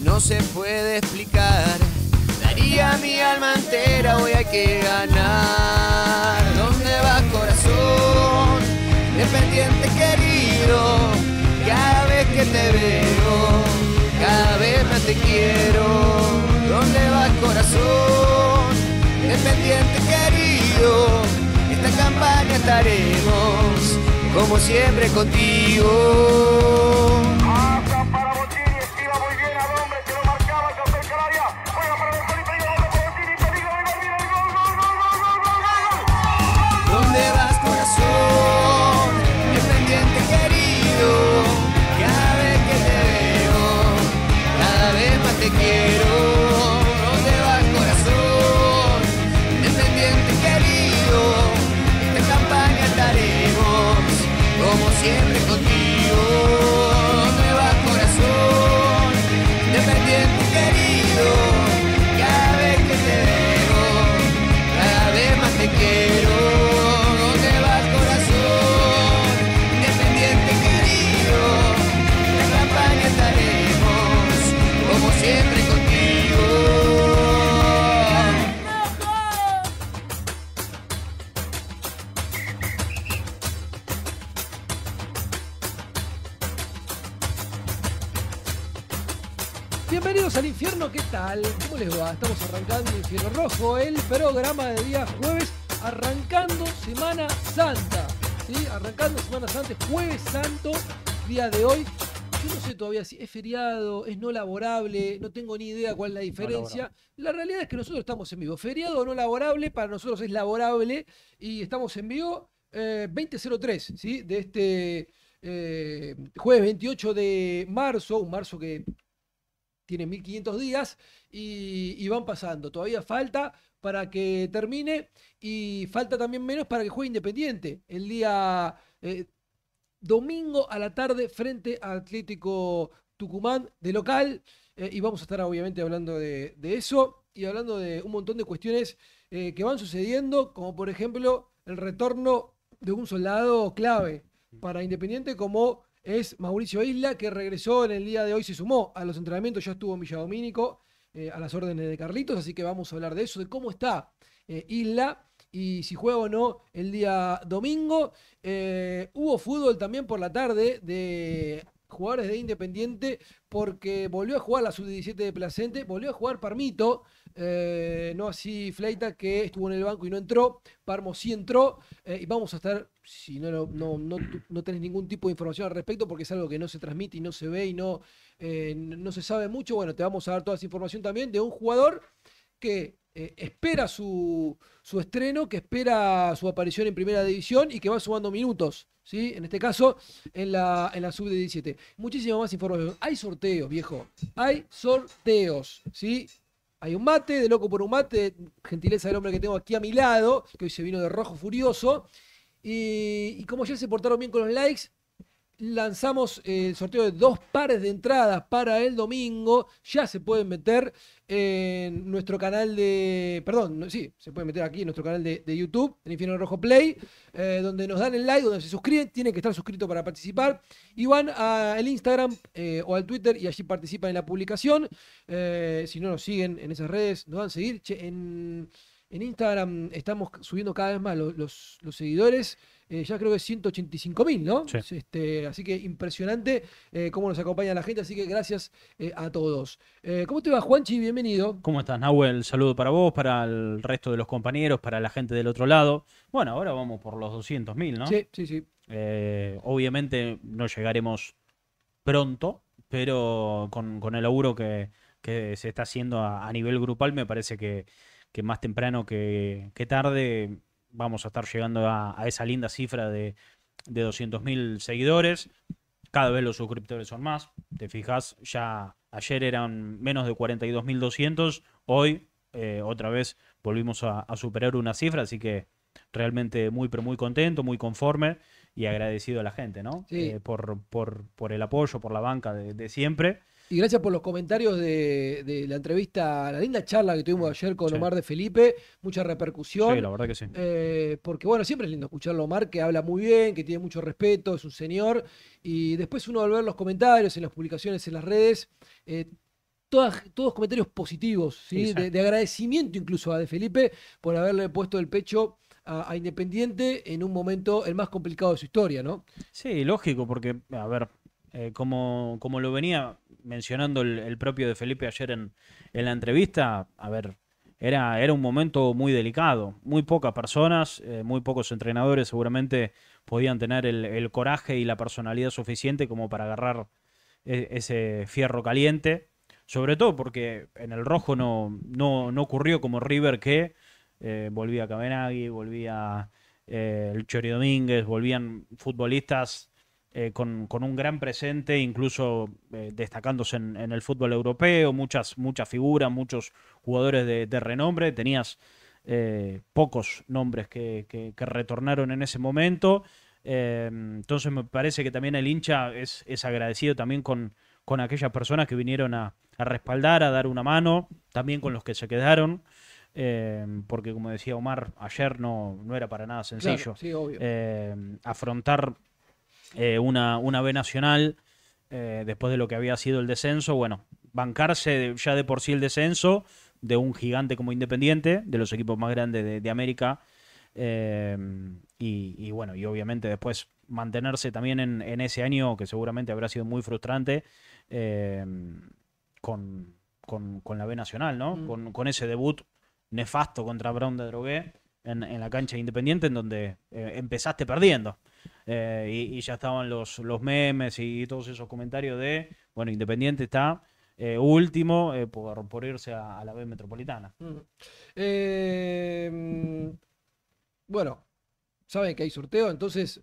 no se puede explicar. Daría mi alma entera, hoy hay que ganar. ¿Dónde vas, corazón? pendiente querido, cada vez que te veo, cada vez más te quiero. ¿Dónde vas, corazón? pendiente querido, esta campaña estaremos, como siempre contigo. Bienvenidos al infierno, ¿qué tal? ¿Cómo les va? Estamos arrancando Infierno Rojo, el programa de día jueves, arrancando Semana Santa. ¿Sí? Arrancando Semana Santa, jueves santo, día de hoy. Yo no sé todavía si es feriado, es no laborable, no tengo ni idea cuál es la diferencia. la realidad es que nosotros estamos en vivo. Feriado o no laborable, para nosotros es laborable y estamos en vivo 20.03, eh, ¿sí? De este eh, jueves 28 de marzo, un marzo que tiene 1500 días y, van pasando. Todavía falta para que termine y falta también menos para que juegue Independiente el día eh, domingo a la tarde frente a Atlético Tucumán de local. Eh, y vamos a estar obviamente hablando de, eso y hablando de un montón de cuestiones eh, que van sucediendo, como por ejemplo el retorno de un soldado clave para Independiente como es Mauricio Isla, que regresó en el día de hoy, se sumó a los entrenamientos, ya estuvo en Villa Domínico, eh, a las órdenes de Carlitos, así que vamos a hablar de eso, de cómo está eh, Isla y si juega o no el día domingo. Eh, hubo fútbol también por la tarde de jugadores de Independiente, porque volvió a jugar la sub-17 de Placente, volvió a jugar Parmito, eh, no así Fleita, que estuvo en el banco y no entró, Parmo sí entró, eh, y vamos a estar, si no, no, no, tenés ningún tipo de información al respecto, porque es algo que no se transmite y no se ve y no, eh, no se sabe mucho, bueno, te vamos a dar toda esa información también de un jugador que eh, espera su, estreno, que espera su aparición en primera división y que va sumando minutos, ¿sí? En este caso, en la, en la sub-17. Muchísima más información. Hay sorteos, viejo. Hay sorteos, ¿sí? Hay un mate, de loco por un mate, gentileza del hombre que tengo aquí a mi lado, que hoy se vino de rojo furioso. Y, y como ya se portaron bien con los likes, lanzamos el sorteo de dos pares de entradas para el domingo. Ya se pueden meter en nuestro canal de. Perdón, sí, se pueden meter aquí en nuestro canal de, YouTube, en Infierno Rojo Play, eh, donde nos dan el like, donde se suscriben. Tienen que estar suscritos para participar. Y van al Instagram eh, o al Twitter y allí participan en la publicación. Eh, si no nos siguen en esas redes, nos van a seguir. en, Instagram estamos subiendo cada vez más los seguidores. Eh, ya creo que 185 mil, ¿no? Este, así que impresionante eh, cómo nos acompaña la gente, así que gracias eh, a todos. ¿Cómo te va, Juanchi? Bienvenido. ¿Cómo estás, Nahuel? Saludo para vos, para el resto de los compañeros, para la gente del otro lado. Bueno, ahora vamos por los 200.000, ¿no? Sí, sí, sí. obviamente no llegaremos pronto, pero con, el laburo que, se está haciendo a, nivel grupal, me parece que, más temprano que, que tarde vamos a estar llegando a, esa linda cifra de, de 200.000 seguidores. Cada vez los suscriptores son más. Te fijas, ya ayer eran menos de 42.200. Hoy, eh, otra vez, volvimos a, superar una cifra. Así que realmente muy, pero muy contento, muy conforme y agradecido a la gente, ¿no? Eh, por, por, el apoyo, por la banca de siempre. Y gracias por los comentarios de, la entrevista, la linda charla que tuvimos ayer con Omar de Felipe, mucha repercusión. Sí, la verdad que sí. Eh, porque bueno, siempre es lindo escucharlo a Omar, que habla muy bien, que tiene mucho respeto, es un señor. Y después uno al ver los comentarios, en las publicaciones, en las redes, eh, todos comentarios positivos, de, agradecimiento incluso a De Felipe por haberle puesto el pecho a, a, Independiente en un momento el más complicado de su historia, ¿no? Sí, lógico, porque, a ver, eh, como, lo venía mencionando el, propio de Felipe ayer en, la entrevista, a ver, era, un momento muy delicado. Muy pocas personas, eh, muy pocos entrenadores seguramente podían tener el, coraje y la personalidad suficiente como para agarrar e, ese fierro caliente. Sobre todo porque en el rojo no, ocurrió como River que eh, volvía volvía Cabenagui, volvía el Chori Domínguez, volvían futbolistas eh, con, un gran presente, incluso eh, destacándose en, el fútbol europeo, muchas, muchas figuras, muchos jugadores de, renombre, tenías eh, pocos nombres que, retornaron en ese momento, entonces me parece que también el hincha es, agradecido también con, con, aquellas personas que vinieron a, respaldar, a dar una mano, también con los que se quedaron. porque como decía Omar, ayer no, no era para nada sencillo afrontar eh, una, B nacional, eh, después de lo que había sido el descenso, bueno, bancarse ya de por sí el descenso de un gigante como Independiente, de los equipos más grandes de, América, eh, y, bueno, y obviamente después mantenerse también en, ese año que seguramente habrá sido muy frustrante con, la B nacional, ¿no? Mm. Con, ese debut nefasto contra Brown de Drogué en, la cancha Independiente, en donde empezaste perdiendo. Eh, y, ya estaban los, los memes y, todos esos comentarios de, bueno, Independiente está eh, último eh, por, por, irse a, la B metropolitana. Mm. Mm, bueno, saben que hay sorteo, entonces...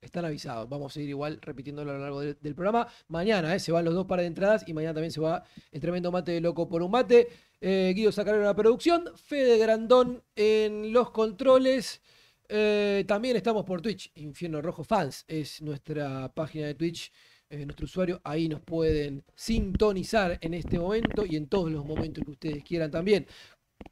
Están avisados. Vamos a seguir igual repitiéndolo a lo largo del, programa. Mañana se van los dos para de entradas y mañana también se va el tremendo mate de loco por un mate. Guido Sacaron en la producción, Fede Grandón en los controles. Eh, también estamos por Twitch, Infierno Rojo Fans es nuestra página de Twitch, nuestro usuario. Ahí nos pueden sintonizar en este momento y en todos los momentos que ustedes quieran también.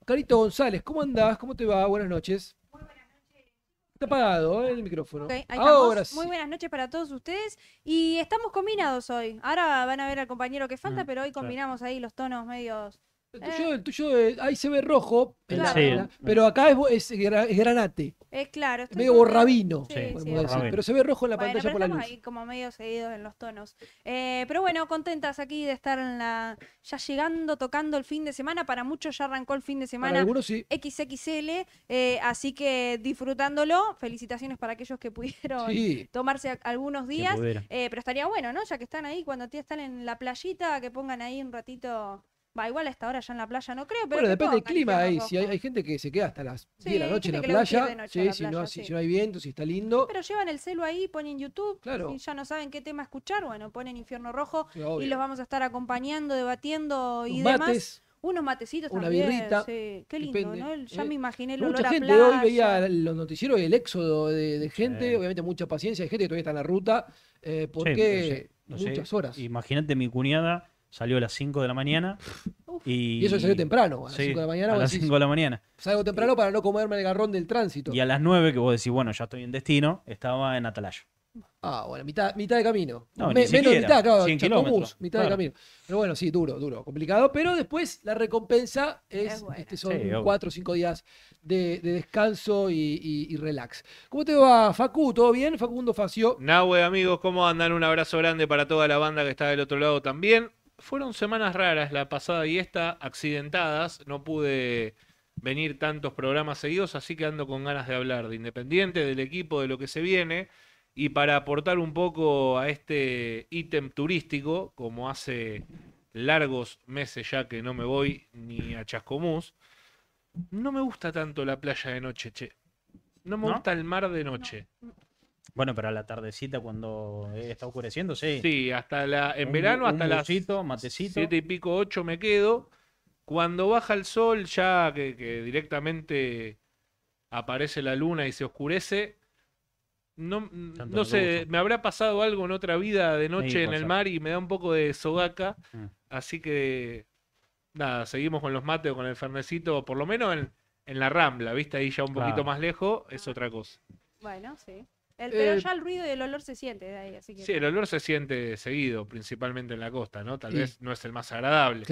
Carito González, ¿cómo andás? ¿Cómo te va? Buenas noches. Muy buenas noches. Está apagado eh, el micrófono. Muy buenas noches para todos ustedes. Y estamos combinados hoy. Ahora van a ver al compañero que falta, mm, pero hoy combinamos ahí los tonos medios eh. El tuyo, eh, ahí se ve rojo, pero acá es, granate. Es claro. Es medio borrabino, Pero se ve rojo en la pantalla por la luz. ahí como medio seguidos en los tonos. Eh, pero bueno, contentas aquí de estar en la, ya llegando, tocando el fin de semana. Para muchos ya arrancó el fin de semana algunos, sí. XXL. así que disfrutándolo. Felicitaciones para aquellos que pudieron tomarse algunos días. pero estaría bueno, ¿no? Ya que están ahí, cuando están en la playita, que pongan ahí un ratito Va, igual hasta ahora ya en la playa no creo, pero. Bueno, depende del clima ahí. Si hay, gente que se queda hasta las 10 de la noche en la playa. si, no, hay viento, si está lindo. Pero llevan el celo ahí, ponen YouTube. Claro. ya no saben qué tema escuchar, bueno, ponen Infierno Rojo y los vamos a estar acompañando, debatiendo y demás. Unos matecitos una también. Birrita, Qué lindo, ¿no? Ya eh, me imaginé el olor a gente. Hoy veía los noticieros y el éxodo de, gente. Obviamente, mucha paciencia. Hay gente que todavía está en la ruta. Eh, porque. muchas horas. Imagínate mi cuñada Salió a las 5 de la mañana. y... eso salió temprano, a las 5 de la mañana. A las de la mañana. Salgo temprano para no comerme el garrón del tránsito. Y a las 9, que vos decís, bueno, ya estoy en destino, estaba en Atalaya. Ah, bueno, mitad, mitad de camino. menos mitad, claro, mitad de camino. Pero bueno, sí, duro, duro, complicado. Pero después la recompensa es, este, son 4 cuatro o cinco días de, descanso y, relax. ¿Cómo te va, Facu? ¿Todo bien? Facundo Facio. Nahue, amigos, ¿cómo andan? Un abrazo grande para toda la banda que está del otro lado también fueron semanas raras la pasada y esta, accidentadas. No pude venir tantos programas seguidos, así que ando con ganas de hablar de Independiente, del equipo, de lo que se viene. Y para aportar un poco a este ítem turístico, como hace largos meses ya que no me voy ni a Chascomús, no me gusta tanto la playa de noche, che. No me gusta el mar de noche. Bueno, pero a la tardecita cuando eh, está oscureciendo, sí. Sí, hasta la, en verano hasta las siete y pico, ocho me quedo. Cuando baja el sol, ya que, directamente aparece la luna y se oscurece, no, sé, me habrá pasado algo en otra vida de noche en el mar y me da un poco de sogaca. Mm. Así que, nada, seguimos con los mates o con el fernecito, por lo menos en, la rambla, ¿viste? Ahí ya un poquito más lejos, es otra cosa. Bueno, sí. El, pero eh, ya el ruido y el olor se siente de ahí, así que... Sí, el olor se siente seguido, principalmente en la costa, ¿no? Tal vez no es el más agradable,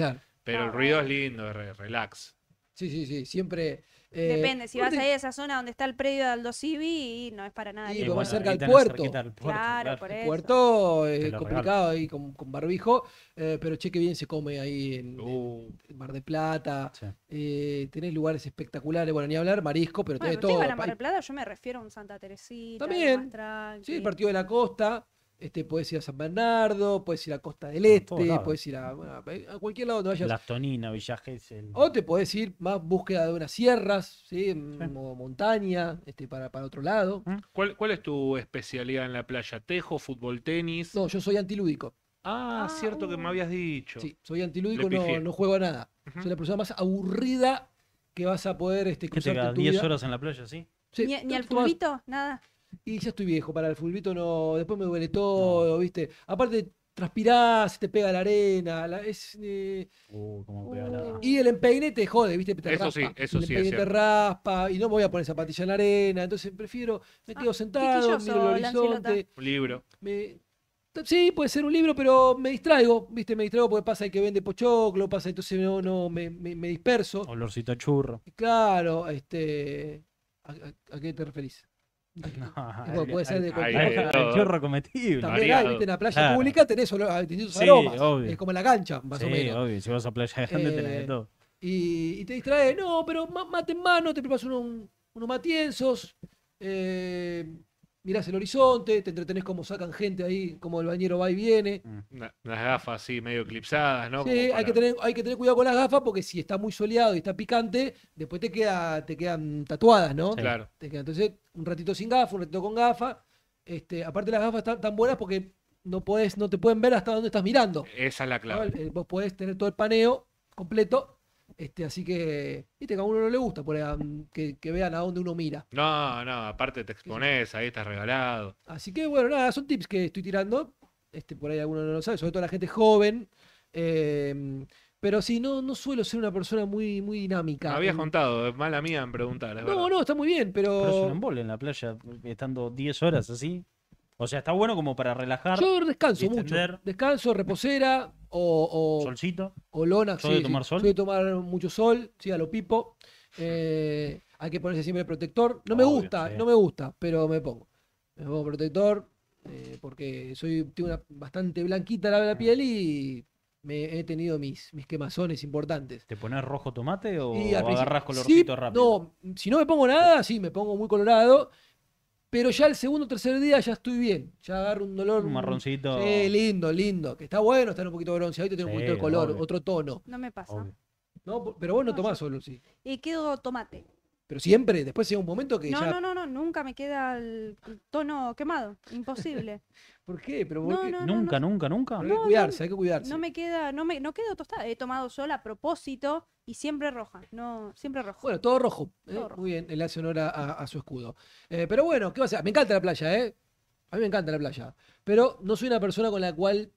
pero el ruido es ah. lindo, relax. Sí, sí, sí, siempre Depende, si eh, vas ahí a esa zona donde está el predio de Aldo Civi y no es para nada. Y lo cerca del puerto. Claro, El puerto eh, es complicado ahí con, barbijo, eh, pero cheque bien se come ahí en, uh. Mar de Plata. tenés lugares espectaculares, bueno, ni hablar, marisco, pero tenés todo. Para Mar de Plata yo me refiero a un Santa Teresita. También. sí, partido de la costa. Este, puedes ir a San Bernardo, puedes ir a Costa del Este, puedes ir a, cualquier lado donde vayas. Lastonina, Villa O te puedes ir más búsqueda de unas sierras, ¿sí? montaña, este, para, para otro lado. ¿Mm? ¿Cuál, es tu especialidad en la playa? ¿Tejo, fútbol, tenis? No, yo soy antilúdico. Ah, ah cierto que me uh. habías dicho. Sí, soy antilúdico, no, no juego a nada. Soy la persona más aburrida que vas a poder este, cruzarte ¿Qué 10 horas en la playa, ¿sí? ni, al fulbito? Nada y ya estoy viejo, para el fulbito no, después me duele todo, ¿viste? Aparte, transpirás, te pega la arena, es, eh, uh, uh. y el empeine te jode, ¿viste? eso sí, eso sí. El empeine raspa y no me voy a poner zapatilla en la arena, entonces prefiero, me ah, quedo sentado, miro el horizonte. Un libro. sí, puede ser un libro, pero me distraigo, ¿viste? Me distraigo porque pasa que vende pochoclo, pasa entonces no, no, me, me, disperso. Olorcito churro. Claro, este, ¿a, a qué te referís? No, puede ser de cualquier chorro cometible. hay, en la playa pública tenés olor, distintos sí, aromas. Es como la cancha, más o menos. obvio. Si vas a playa grande eh, tenés de eh, todo. Y, y, te distrae, no, pero mate en mano, te preparas unos, unos matienzos, eh, mirás el horizonte, te entretenés como sacan gente ahí, como el bañero va y viene. Las mm. gafas así medio eclipsadas, ¿no? Sí, hay, que tener, hay que tener cuidado con las gafas porque si está muy soleado y está picante, después te, queda, te quedan tatuadas, ¿no? Claro. Te quedan, entonces, un ratito sin gafas, un ratito con gafas. Este, aparte las gafas están tan buenas porque no no te pueden ver hasta dónde estás mirando. Esa es la clave. Eh, vos podés tener todo el paneo completo este, así que, viste, que a uno no le gusta por que, vean a dónde uno mira. No, no, aparte te expones, ahí estás regalado. Así que, bueno, nada, son tips que estoy tirando. Este, por ahí alguno no lo sabe, sobre todo la gente joven. Em, pero sí, no, no suelo ser una persona muy, muy dinámica. habías contado, es mala mía en preguntar. no, no, está muy bien, pero. Pero un embole en la playa, estando 10 horas así. O sea, está bueno como para relajar. Yo descanso mucho. Descanso, reposera, o, Solcito. O lona. de tomar sol. tomar mucho sol, sí, a lo pipo. Eh, hay que ponerse siempre protector. No me gusta, no me gusta, pero me pongo. Me pongo protector eh, porque soy una, bastante blanquita la, la ah. piel y me he tenido mis, mis quemazones importantes. ¿Te pones rojo tomate o agarras colorcito rápido? No, si no me pongo nada, sí, me pongo muy colorado pero ya el segundo o tercer día ya estoy bien. Ya agarro un dolor. Un marroncito. Sí, lindo, lindo. Que está bueno estar un poquito Ahorita tiene un poquito de color, otro tono. No me pasa. No, pero vos no, tomás solo, sí. Y quedo tomate. Pero siempre, después llega un momento que no, ya... No, no, no, nunca me queda el tono quemado, imposible. ¿Por qué? nunca, nunca, nunca. hay que cuidarse, hay que cuidarse. No me queda, no me, no quedo tostada. He tomado sola a propósito y siempre roja, no, siempre rojo. Bueno, todo rojo, ¿eh? muy bien, le hace honor a, su escudo. Eh, pero bueno, ¿qué va a ser? Me encanta la playa, ¿eh? A mí me encanta la playa, pero no soy una persona con la cual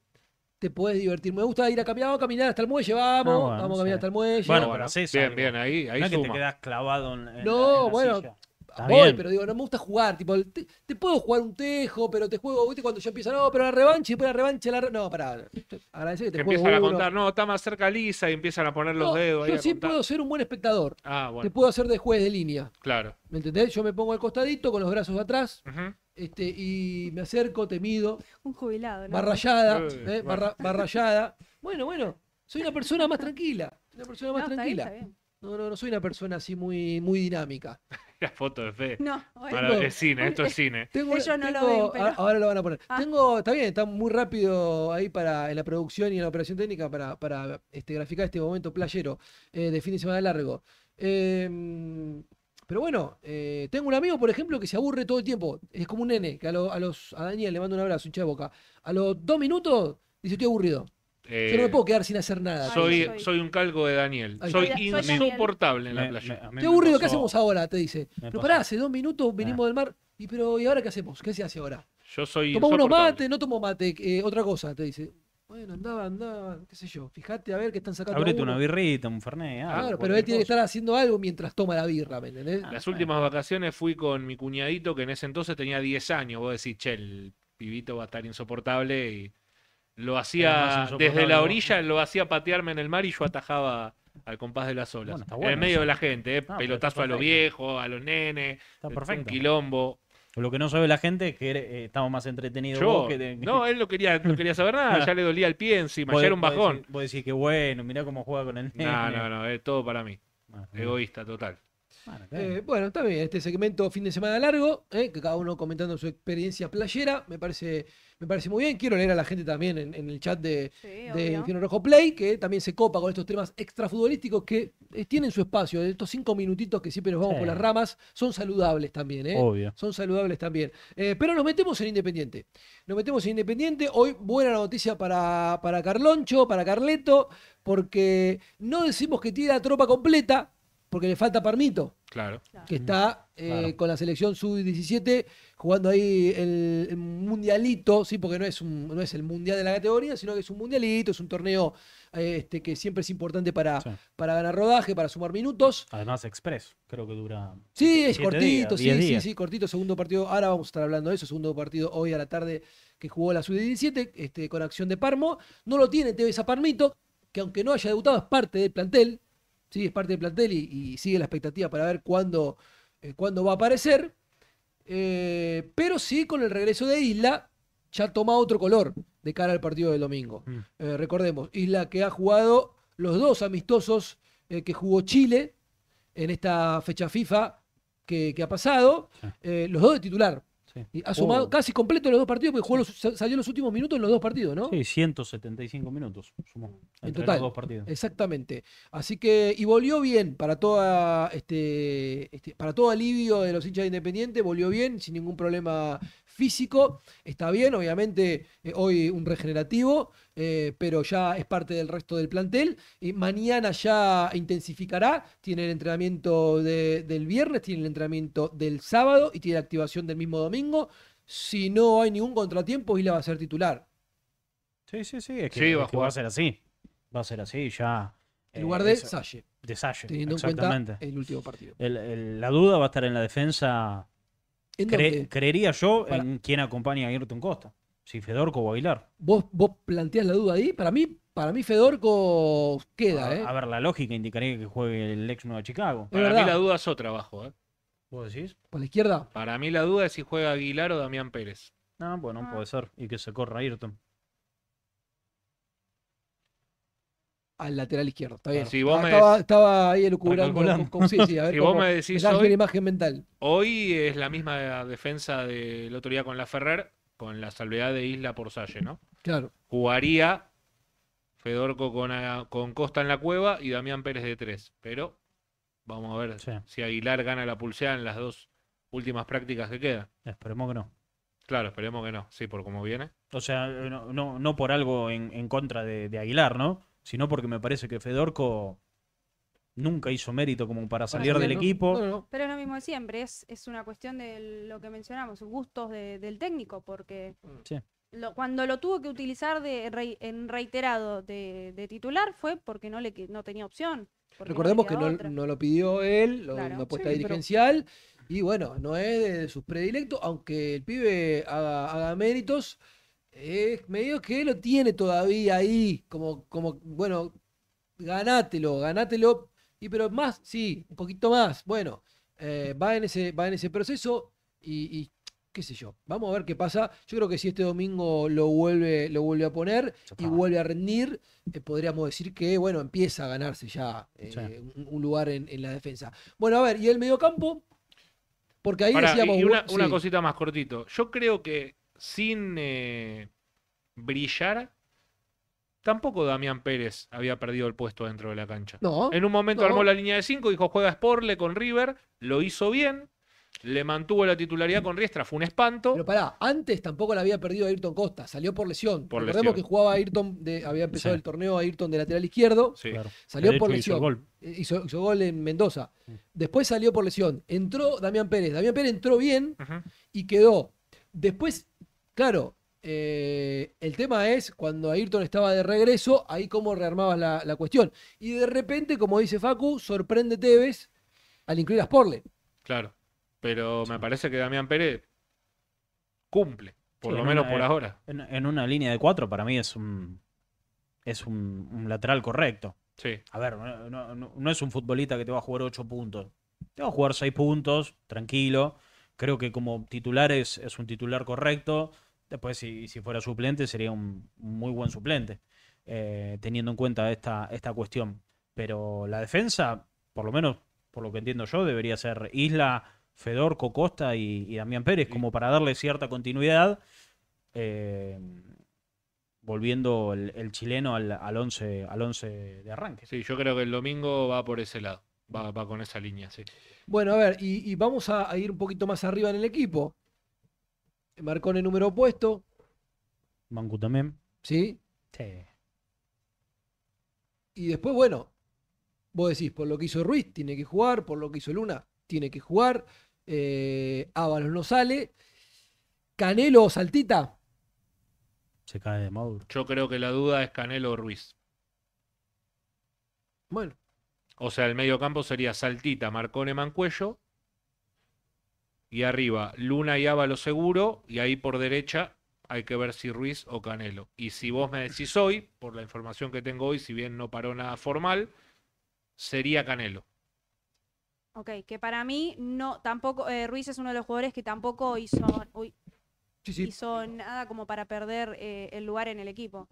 te puedes divertir. Me gusta ir a caminar, vamos a caminar hasta el muelle, vamos, ah, vamos a caminar hasta el muelle. Bueno, bueno, sí, bien, bien, ahí, ahí no que te quedas clavado en, No, bueno, silla. Ah, pero digo, no me gusta jugar, tipo, te, puedo jugar un tejo, pero te juego, viste, cuando yo empiezo, no, pero la revancha, y después la revancha, la re... no, pará, agradecer que te Empiezan a contar, no, está más cerca lisa y empiezan a poner los dedos. Yo sí puedo ser un buen espectador. Ah, bueno. Te puedo hacer de juez de línea. Claro. ¿Me entendés? Yo me pongo al costadito con los brazos atrás. Ajá. Este, y me acerco, temido. Un jubilado, ¿no? Eh, bueno, bueno, soy una persona más tranquila. Una persona más no, tranquila. No, no, no soy una persona así muy, muy dinámica. La foto de fe. No, es cine, esto es cine. Ellos Ahora lo van a poner. Ah. Tengo, está bien, está muy rápido ahí para en la producción y en la operación técnica para, para este, graficar este momento playero eh, de fin de semana largo. Eh, pero bueno, eh, tengo un amigo, por ejemplo, que se aburre todo el tiempo. Es como un nene, que a, los, a Daniel le mando un abrazo, hincha de boca. A los dos minutos dice, estoy aburrido. Eh, no me eh, puedo quedar sin hacer nada. Soy, soy, un calco de Daniel. soy insoportable en la playa. estoy aburrido, ¿qué hacemos ahora? Te dice. Pero pará, hace dos minutos ah. venimos del mar. Y pero, ¿y ahora qué hacemos? ¿Qué se hace ahora? Yo soy Toma unos mate, no tomo mate, eh, otra cosa, te dice. Bueno, andaba, andaba, qué sé yo. Fíjate a ver qué están sacando. Abrete una birrita, un fernet. claro, pero él tiene que estar haciendo algo mientras toma la birra, ¿me entendés? Ah, las últimas vacaciones fui con mi cuñadito que en ese entonces tenía 10 años. Vos decís, che, el pibito va a estar insoportable y lo hacía desde la orilla, lo hacía patearme en el mar y yo atajaba al compás de las olas. en medio de la gente, ¿eh? pelotazo a los viejos, a los nenes, está un quilombo, lo que no sabe la gente es que eh, estamos más entretenidos que No, él no quería, no quería saber nada, ya le dolía el pie encima, ya era un bajón. Vos decir que bueno, mirá cómo juega con el No, no, no, es todo para mí. Ah, Egoísta total. Eh, bueno, está bien, este segmento fin de semana largo, eh, que cada uno comentando su experiencia playera, me parece, me parece muy bien. Quiero leer a la gente también en, el chat de, Infierno Rojo Play, que también se copa con estos temas extrafutbolísticos que eh, tienen su espacio. Estos cinco minutitos que siempre nos vamos por las ramas son saludables también, Son saludables también. pero nos metemos en Independiente. Nos metemos en Independiente. Hoy buena noticia para, para Carloncho, para Carleto, porque no decimos que tiene la tropa completa porque le falta Parmito. Claro. Que está eh, con la selección sub-17 jugando ahí el, mundialito, sí, porque no es, no es el mundial de la categoría, sino que es un mundialito, es un torneo este, que siempre es importante para, para ganar rodaje, para sumar minutos. Además, express, creo que dura. Sí, es cortito, sí, sí, sí, cortito. Segundo partido, ahora vamos a estar hablando de eso, segundo partido hoy a la tarde que jugó la sub-17 este, con acción de Parmo. No lo tiene ves a Parmito, que aunque no haya debutado, es parte del plantel ¿sí? es parte del plantel y, sigue la expectativa para ver cuándo, eh, cuándo va a aparecer. Eh, pero sí, con el regreso de Isla, ya toma otro color de cara al partido del domingo. Mm. Eh, recordemos, Isla que ha jugado los dos amistosos que jugó Chile en esta fecha FIFA que, ha pasado, los dos de titular, y ha sumado oh. casi completo los dos partidos, porque jugó en salió los últimos minutos en los dos partidos, ¿no? Sí, 175 minutos sumó. En total. Los dos partidos. Exactamente. Así que, y volvió bien para toda este, este para todo alivio de los hinchas de Independiente, volvió bien, sin ningún problema físico. Está bien, obviamente, eh, hoy un regenerativo, eh, pero ya es parte del resto del plantel. y mañana ya intensificará, tiene el entrenamiento del viernes, tiene el entrenamiento del sábado y tiene la activación del mismo domingo. Si no hay ningún contratiempo, Isla va a ser titular. Sí, sí, sí, es que, va, a ser así. Va a ser así, ya. En eh, lugar de Salle. De Salle, teniendo el último partido. la duda va a estar en la defensa creería yo en quién acompaña a Ayrton Costa. Si Fedorco o Aguilar. ¿Vos, vos planteas la duda ahí. Para mí, para mí Fedorco queda, a, ¿eh? A ver, la lógica indicaría que juegue el ex Nueva Chicago. Para mí la duda es otra abajo, ¿eh? ¿Vos decís? ¿Por la izquierda? Para mí la duda es si juega Aguilar o Damián Pérez. no ah, bueno, no puede ser. Y que se corra Ayrton. al lateral izquierdo. estaba, ahí elucubrando. con, a si vos me decís hoy, imagen mental. Hoy es la misma defensa del otro día con la Ferrer, con la salvedad de Isla por Salle, ¿no? Claro. Jugaría Fedorco con, con Costa en la cueva y Damián Pérez de tres. Pero vamos a ver si Aguilar gana la pulseada en las dos últimas prácticas que quedan. Esperemos que no. Claro, esperemos que no, sí, por cómo viene. O sea, no, no, por algo en, contra de Aguilar, ¿no? sino porque me parece que Fedorco nunca hizo mérito como para salir del equipo. Pero es lo mismo de siempre, es, es, una cuestión de lo que mencionamos, gustos del técnico, porque cuando lo tuvo que utilizar en reiterado de, titular fue porque no, le, no tenía opción. Recordemos que no, lo pidió él, lo, una apuesta dirigencial, y bueno, no es de sus predilectos, aunque el pibe haga méritos eh, medio que lo tiene todavía ahí, como, como, bueno, ganátelo, ganátelo, y pero más, sí, un poquito más, bueno, eh, va, en ese, va en ese proceso y, qué sé yo, vamos a ver qué pasa, yo creo que si este domingo lo vuelve, lo vuelve a poner y vuelve a rendir, eh, podríamos decir que, bueno, empieza a ganarse ya eh, un, lugar en, la defensa. Bueno, a ver, y el mediocampo, porque ahí decíamos... una, una, cosita más cortito. Yo creo que sin eh, brillar, tampoco Damián Pérez había perdido el puesto dentro de la cancha. No, en un momento armó la línea de cinco, dijo juega Sporle con River, lo hizo bien, le mantuvo la titularidad con Riestra, fue un espanto. Pero pará, antes tampoco la había perdido Ayrton Costa, salió por lesión. Recordemos que jugaba Ayrton, había empezado el torneo Ayrton de lateral izquierdo, salió por lesión. Eh, hizo gol. en Mendoza. Después salió por lesión. Entró Damián Pérez. Damián Pérez entró bien y quedó. Después Claro, eh, el tema es cuando Ayrton estaba de regreso, ahí cómo rearmabas la, cuestión. Y de repente, como dice Facu, sorprende Tevez al incluir a Sporle. Claro, pero me parece que Damián Pérez cumple, por lo menos por ahora. En, una línea de cuatro, para mí es un, es un, lateral correcto. Sí. A ver, no, es un futbolista que te va a jugar ocho puntos. Te va a jugar seis puntos, tranquilo. Creo que como titular es un titular correcto. Después, si, fuera suplente, sería un muy buen suplente, eh, teniendo en cuenta esta, esta cuestión. Pero la defensa, por lo menos por lo que entiendo yo, debería ser Isla, Fedor, Cocosta y, Damián Pérez, como para darle cierta continuidad, eh, volviendo el, chileno al, al, 11, al de arranque. Sí, yo creo que el domingo va por ese lado, va, con esa línea, sí. Bueno, a ver, y, vamos a, ir un poquito más arriba en el equipo el número opuesto. Mancu también. ¿Sí? Sí. Y después, bueno, vos decís, por lo que hizo Ruiz, tiene que jugar, por lo que hizo Luna, tiene que jugar. Eh, Ábalos no sale. Canelo o saltita. Se cae de Mauro. Yo creo que la duda es Canelo o Ruiz. Bueno. O sea, el medio campo sería Saltita, Marcone, Mancuello y arriba, Luna y Ábalo seguro. Y ahí por derecha hay que ver si Ruiz o Canelo. Y si vos me decís hoy, por la información que tengo hoy, si bien no paró nada formal, sería Canelo. Ok, que para mí no, tampoco, eh, Ruiz es uno de los jugadores que tampoco hizo, hizo nada como para perder eh, el lugar en el equipo.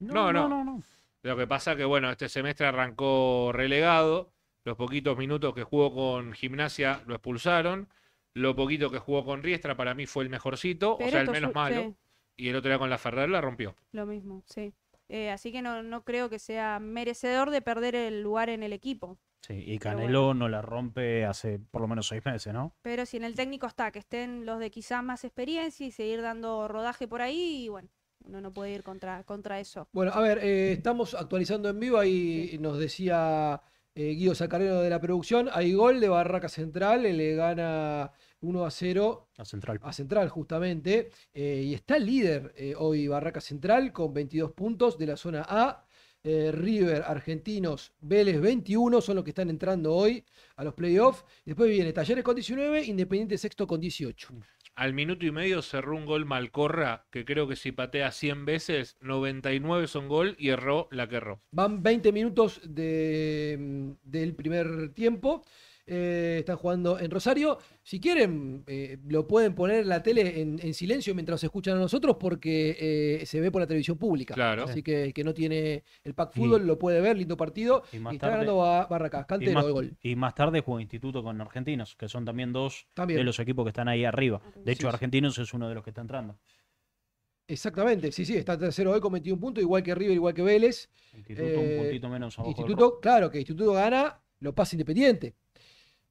No no, no, no, Lo que pasa que, bueno, este semestre arrancó relegado, los poquitos minutos que jugó con gimnasia lo expulsaron, lo poquito que jugó con Riestra para mí fue el mejorcito, o sea, el menos malo. Y el otro día con la Ferrer la rompió. Lo mismo, sí. Eh, así que no, creo que sea merecedor de perder el lugar en el equipo. Sí, y Canelo no la rompe hace por lo menos seis meses, ¿no? Pero si en el técnico está, que estén los de quizás más experiencia y seguir dando rodaje por ahí, bueno, uno no puede ir contra, contra eso. Bueno, a ver, eh, estamos actualizando en vivo, ahí nos decía eh, Guido Sacarero de la producción, hay gol de Barraca Central, le gana 1 a 0 a Central. A Central, justamente. Eh, y está el líder eh, hoy Barraca Central con 22 puntos de la zona A. Eh, River, Argentinos, Vélez 21 son los que están entrando hoy a los playoffs. Después viene Talleres con 19, Independiente sexto con 18. Al minuto y medio cerró un gol Malcorra, que creo que si patea 100 veces, 99 son gol y erró la que erró. Van 20 minutos de, mm, del primer tiempo. Eh, están jugando en Rosario. Si quieren, eh, lo pueden poner en la tele en, silencio mientras escuchan a nosotros porque eh, se ve por la televisión pública. Claro. Así que el que no tiene el pack fútbol lo puede ver, lindo partido. Y, más está tarde, Barracas, y más, tarde juega Instituto con Argentinos, que son también dos de los equipos que están ahí arriba. De hecho, Argentinos es uno de los que está entrando. Exactamente, sí, sí, está tercero hoy con 21 puntos, igual que River, igual que Vélez. Instituto un puntito menos abajo Instituto, claro, que Instituto gana, lo pasa Independiente.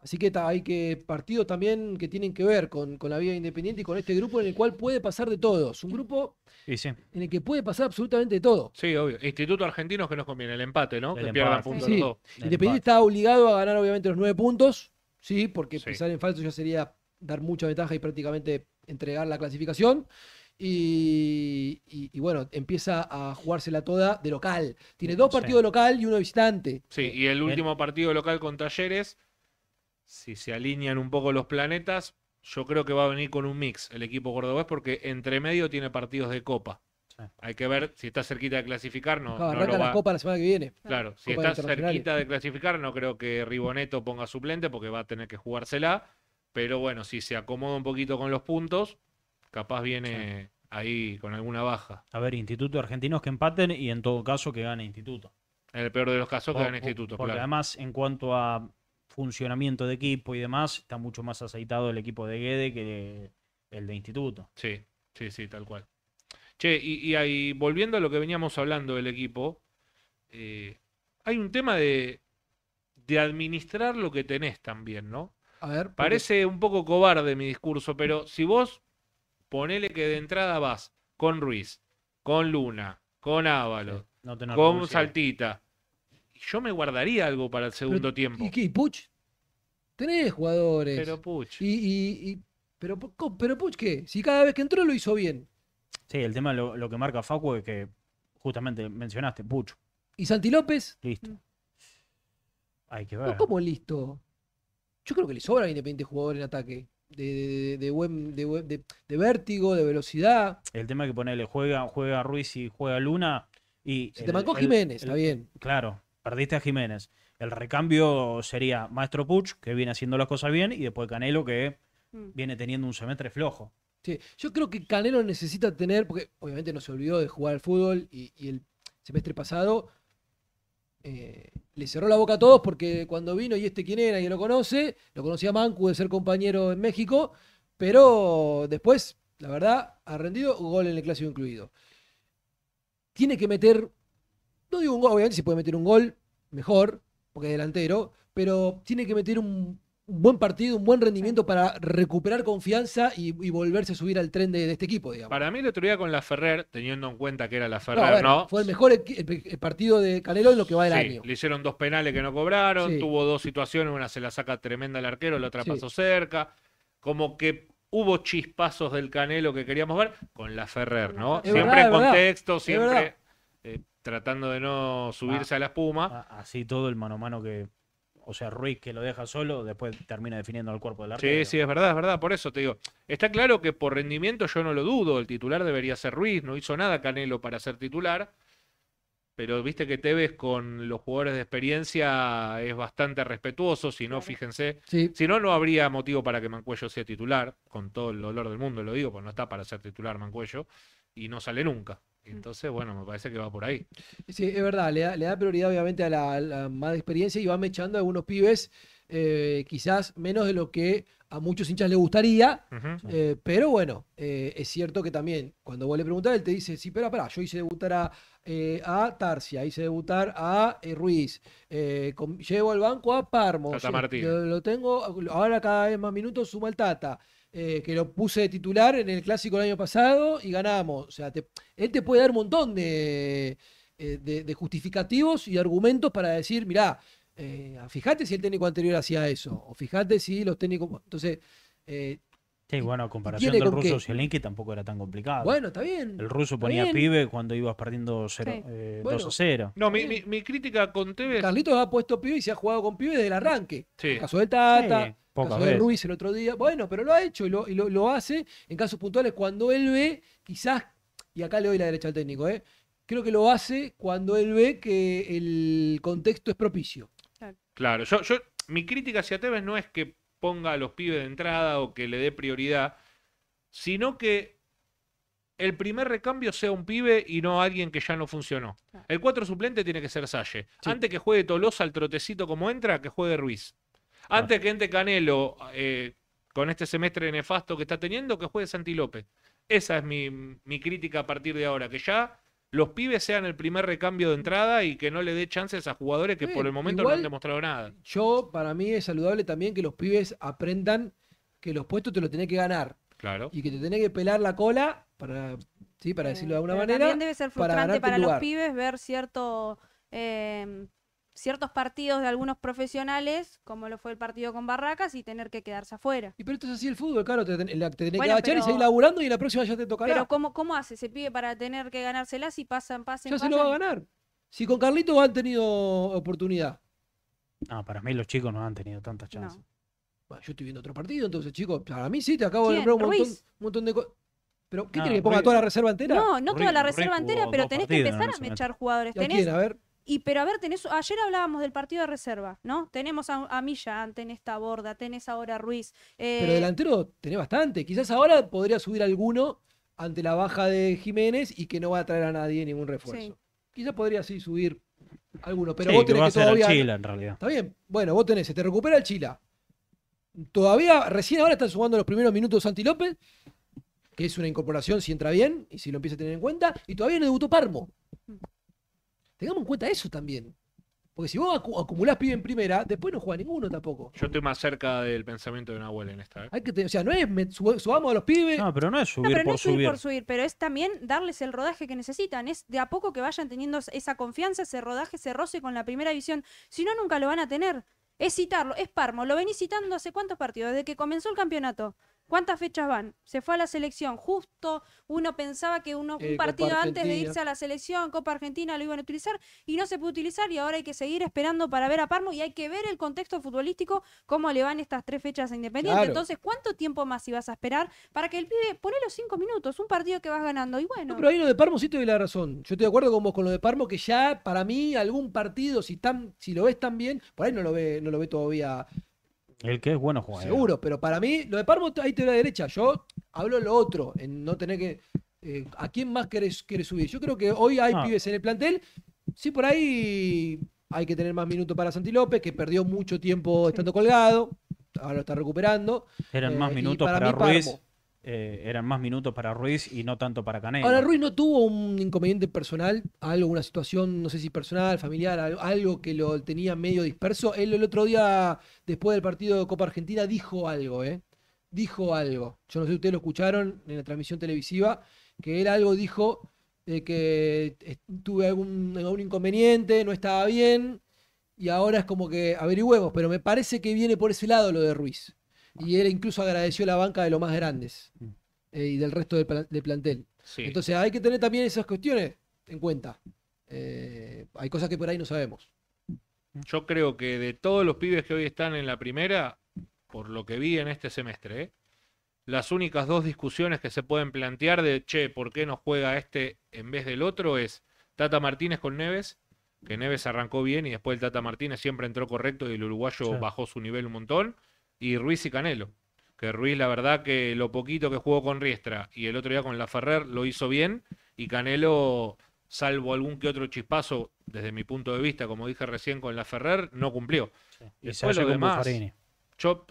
Así que hay que partidos también que tienen que ver con, la vida independiente y con este grupo en el cual puede pasar de todos. Un grupo en el que puede pasar absolutamente de todo. Sí, obvio. Instituto es que nos conviene, el empate, ¿no? El que pierdan puntos Independiente está obligado a ganar, obviamente, los nueve puntos, sí, porque pisar en falso ya sería dar mucha ventaja y prácticamente entregar la clasificación. Y, bueno, empieza a jugársela toda de local. Tiene dos partidos de local y uno visitante. Sí, y el eh, último partido local con Talleres si se alinean un poco los planetas, yo creo que va a venir con un mix el equipo cordobés porque entre medio tiene partidos de copa. Hay que ver si está cerquita de clasificar. No, no, copa la semana que viene. Claro, si está cerquita de clasificar, no creo que Riboneto ponga suplente porque va a tener que jugársela. Pero bueno, si se acomoda un poquito con los puntos, capaz viene ahí con alguna baja. A ver, Instituto Argentinos que empaten y en todo caso que gane Instituto. En el peor de los casos, que gane Instituto. Porque además, en cuanto a funcionamiento de equipo y demás, está mucho más aceitado el equipo de Guede que el de Instituto. Sí, sí, sí, tal cual. Che, y, ahí, volviendo a lo que veníamos hablando del equipo, eh, hay un tema de, de administrar lo que tenés también, ¿no? A ver. Parece un poco cobarde mi discurso, pero si vos ponele que de entrada vas con Ruiz, con Luna, con Ávalo con Saltita, yo me guardaría algo para el segundo tiempo. ¿Y qué? ¿Puch? Tenés jugadores. Pero Puch. Y, pero, pero Puch, ¿qué? Si cada vez que entró lo hizo bien. Sí, el tema lo, que marca Facu es que justamente mencionaste, Puch. ¿Y Santi López? Listo. Mm. Hay que ver. ¿Cómo listo? Yo creo que le sobran 20 jugadores en ataque. De, de, vértigo, de velocidad. El tema es que ponele, juega, juega Ruiz y juega Luna. Y Se te mancó Jiménez, está bien. Claro, perdiste a Jiménez. El recambio sería Maestro Puch, que viene haciendo las cosas bien, y después Canelo, que mm. viene teniendo un semestre flojo. Sí, yo creo que Canelo necesita tener, porque obviamente no se olvidó de jugar al fútbol y, el semestre pasado eh, le cerró la boca a todos porque cuando vino y este quién era y lo conoce, lo conocía Mancu de ser compañero en México, pero después, la verdad, ha rendido gol en el clásico incluido. Tiene que meter no digo un gol, obviamente, si puede meter un gol, mejor, porque es delantero, pero tiene que meter un, buen partido, un buen rendimiento para recuperar confianza y, volverse a subir al tren de, este equipo, digamos. Para mí el otro con la Ferrer, teniendo en cuenta que era la Ferrer, ¿no? Fue el mejor partido de Canelo en lo que va del año. Le hicieron dos penales que no cobraron, tuvo dos situaciones, una se la saca tremenda el arquero, la otra pasó cerca. Como que hubo chispazos del Canelo que queríamos ver con la Ferrer, ¿no? siempre en contexto, siempre... Eh, tratando de no subirse ah, a la espuma. Ah, así todo el mano a mano que. O sea, Ruiz que lo deja solo, después termina definiendo al cuerpo del arquero. Sí, sí, es verdad, es verdad. Por eso te digo. Está claro que por rendimiento yo no lo dudo. El titular debería ser Ruiz. No hizo nada Canelo para ser titular. Pero viste que Tevez con los jugadores de experiencia es bastante respetuoso. Si no, fíjense. Si no, no habría motivo para que Mancuello sea titular. Con todo el dolor del mundo lo digo, pues no está para ser titular Mancuello. Y no sale nunca. Entonces, bueno, me parece que va por ahí. Sí, es verdad, le da, le da prioridad obviamente a la, más experiencia y va mechando a algunos pibes, eh, quizás menos de lo que a muchos hinchas le gustaría, eh, pero bueno, eh, es cierto que también cuando vos le preguntás, él te dice, sí, pero pará, yo hice debutar a, a Tarcia, hice debutar a Ruiz, llevo al banco a Parmo, lo tengo, ahora cada vez más minutos suma el Tata. Eh, que lo puse de titular en el clásico el año pasado y ganamos. O sea, él te puede dar un montón de, eh, justificativos y argumentos para decir, mirá, eh, fíjate si el técnico anterior hacía eso, o fíjate si los técnicos. Entonces, Sí, bueno, a comparación del ruso Linky tampoco era tan complicado. Bueno, está bien. El ruso ponía pibe cuando ibas perdiendo 0 2 eh, a 0. No, mi, crítica con Tevez. Carlitos ha puesto pibe y se ha jugado con pibe desde el arranque. Sí. caso de Tata. caso de Ruiz el otro día. Bueno, pero lo ha hecho y, lo, hace en casos puntuales cuando él ve, quizás, y acá le doy la derecha al técnico, ¿eh? creo que lo hace cuando él ve que el contexto es propicio. Claro, yo, yo mi crítica hacia Tevez no es que ponga a los pibes de entrada o que le dé prioridad, sino que el primer recambio sea un pibe y no alguien que ya no funcionó. El cuatro suplente tiene que ser Salle. Antes que juegue Tolosa al trotecito como entra, que juegue Ruiz. Antes ah. que entre Canelo eh, con este semestre nefasto que está teniendo, que juegue Santilope Esa es mi, mi crítica a partir de ahora, que ya los pibes sean el primer recambio de entrada y que no le dé chances a jugadores que por el momento no han demostrado nada. Yo, para mí es saludable también que los pibes aprendan que los puestos te los tenés que ganar. Claro. Y que te tenés que pelar la cola, para, ¿sí? para decirlo de alguna manera. También debe ser frustrante para, los pibes ver cierto... Eh, ciertos partidos de algunos profesionales, como lo fue el partido con Barracas, y tener que quedarse afuera. Y pero esto es así el fútbol, claro, te, tenés que agachar y seguir laburando y la próxima ya te tocará. Pero ¿cómo, hace se pide para tener que ganársela si pasan, pasan, Ya se lo va a ganar. Si con Carlitos han tenido oportunidad. No, para mí los chicos no han tenido tantas chances. yo estoy viendo otro partido, entonces chicos, para mí sí, te acabo de nombrar un montón, de cosas. ¿Pero qué tiene que poner? toda la reserva entera? No, no toda la reserva entera, pero tenés que empezar a mechar jugadores. Tenés, a A ver. Y, pero a ver, tenés, ayer hablábamos del partido de reserva, ¿no? Tenemos a, a Millán, esta borda tenés ahora Ruiz. Eh, pero delantero tenés bastante. Quizás ahora podría subir alguno ante la baja de Jiménez y que no va a traer a nadie ningún refuerzo. Quizás podría sí subir alguno, pero vos tenés que, todavía... Chila, en realidad. Está bien, bueno, vos tenés, se te recupera el Chila. Todavía, recién ahora están jugando los primeros minutos Santi López, que es una incorporación si entra bien y si lo empieza a tener en cuenta, y todavía no debutó Parmo. Tengamos en cuenta eso también. Porque si vos acumulás pibe en primera, después no juega ninguno tampoco. Yo estoy más cerca del pensamiento de una abuela en esta. ¿eh? o sea, no es subamos a los pibes. No, pero no es subir no, pero por subir, por subir, pero es también darles el rodaje que necesitan. Es de a poco que vayan teniendo esa confianza, ese rodaje, ese roce con la primera división. Si no, nunca lo van a tener. Es citarlo, es Parmo. Lo venís citando hace cuántos partidos, desde que comenzó el campeonato. ¿Cuántas fechas van? Se fue a la selección. Justo uno pensaba que uno, un eh, partido antes de irse a la selección, Copa Argentina, lo iban a utilizar y no se pudo utilizar y ahora hay que seguir esperando para ver a Parmo y hay que ver el contexto futbolístico, cómo le van estas tres fechas a Independiente. Entonces, ¿cuánto tiempo más ibas a esperar para que el pibe, pone los cinco minutos, un partido que vas ganando y bueno. pero ahí lo de Parmo sí te doy la razón. Yo estoy de acuerdo con vos con lo de Parmo, que ya para mí algún partido, si, tan, si lo ves tan bien, por ahí no lo ve, no lo ve todavía el que es bueno jugador. Eh. Seguro, pero para mí, lo de Parmo veo la derecha. Yo hablo lo otro, en no tener que. Eh, ¿A quién más quieres subir? Yo creo que hoy hay ah. pibes en el plantel. Sí, por ahí hay que tener más minutos para Santi López, que perdió mucho tiempo estando colgado. Ahora lo está recuperando. Eran eh, más minutos para, Ruiz. Eh, eran más minutos para Ruiz y no tanto para Canelo. Ahora, Ruiz no tuvo un inconveniente personal, algo, una situación, no sé si personal, familiar, algo que lo tenía medio disperso. Él el otro día, después del partido de Copa Argentina, dijo algo, ¿eh? Dijo algo. Yo no sé si ustedes lo escucharon en la transmisión televisiva, que él algo dijo de eh, que eh, tuve algún, inconveniente, no estaba bien, y ahora es como que averigüemos, pero me parece que viene por ese lado lo de Ruiz. Y él incluso agradeció la banca de los más grandes mm. eh, y del resto del, plantel. Entonces hay que tener también esas cuestiones en cuenta. Eh, hay cosas que por ahí no sabemos. Yo creo que de todos los pibes que hoy están en la primera, por lo que vi en este semestre, eh, las únicas dos discusiones que se pueden plantear de, che, ¿por qué no juega este en vez del otro? es Tata Martínez con Neves, que Neves arrancó bien y después el Tata Martínez siempre entró correcto y el uruguayo bajó su nivel un montón y Ruiz y Canelo. Que Ruiz, la verdad, que lo poquito que jugó con Riestra y el otro día con La Ferrer lo hizo bien. Y Canelo, salvo algún que otro chispazo, desde mi punto de vista, como dije recién con La Ferrer, no cumplió. Y Después lo demás. Yo,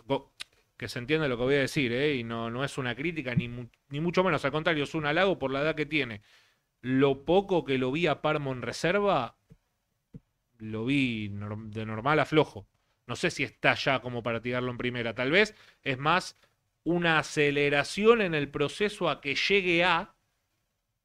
que se entienda lo que voy a decir, eh, y no, no es una crítica, ni, ni mucho menos, al contrario, es un halago por la edad que tiene. Lo poco que lo vi a Parmo en reserva, lo vi de normal a flojo. No sé si está ya como para tirarlo en primera. Tal vez es más una aceleración en el proceso a que llegue a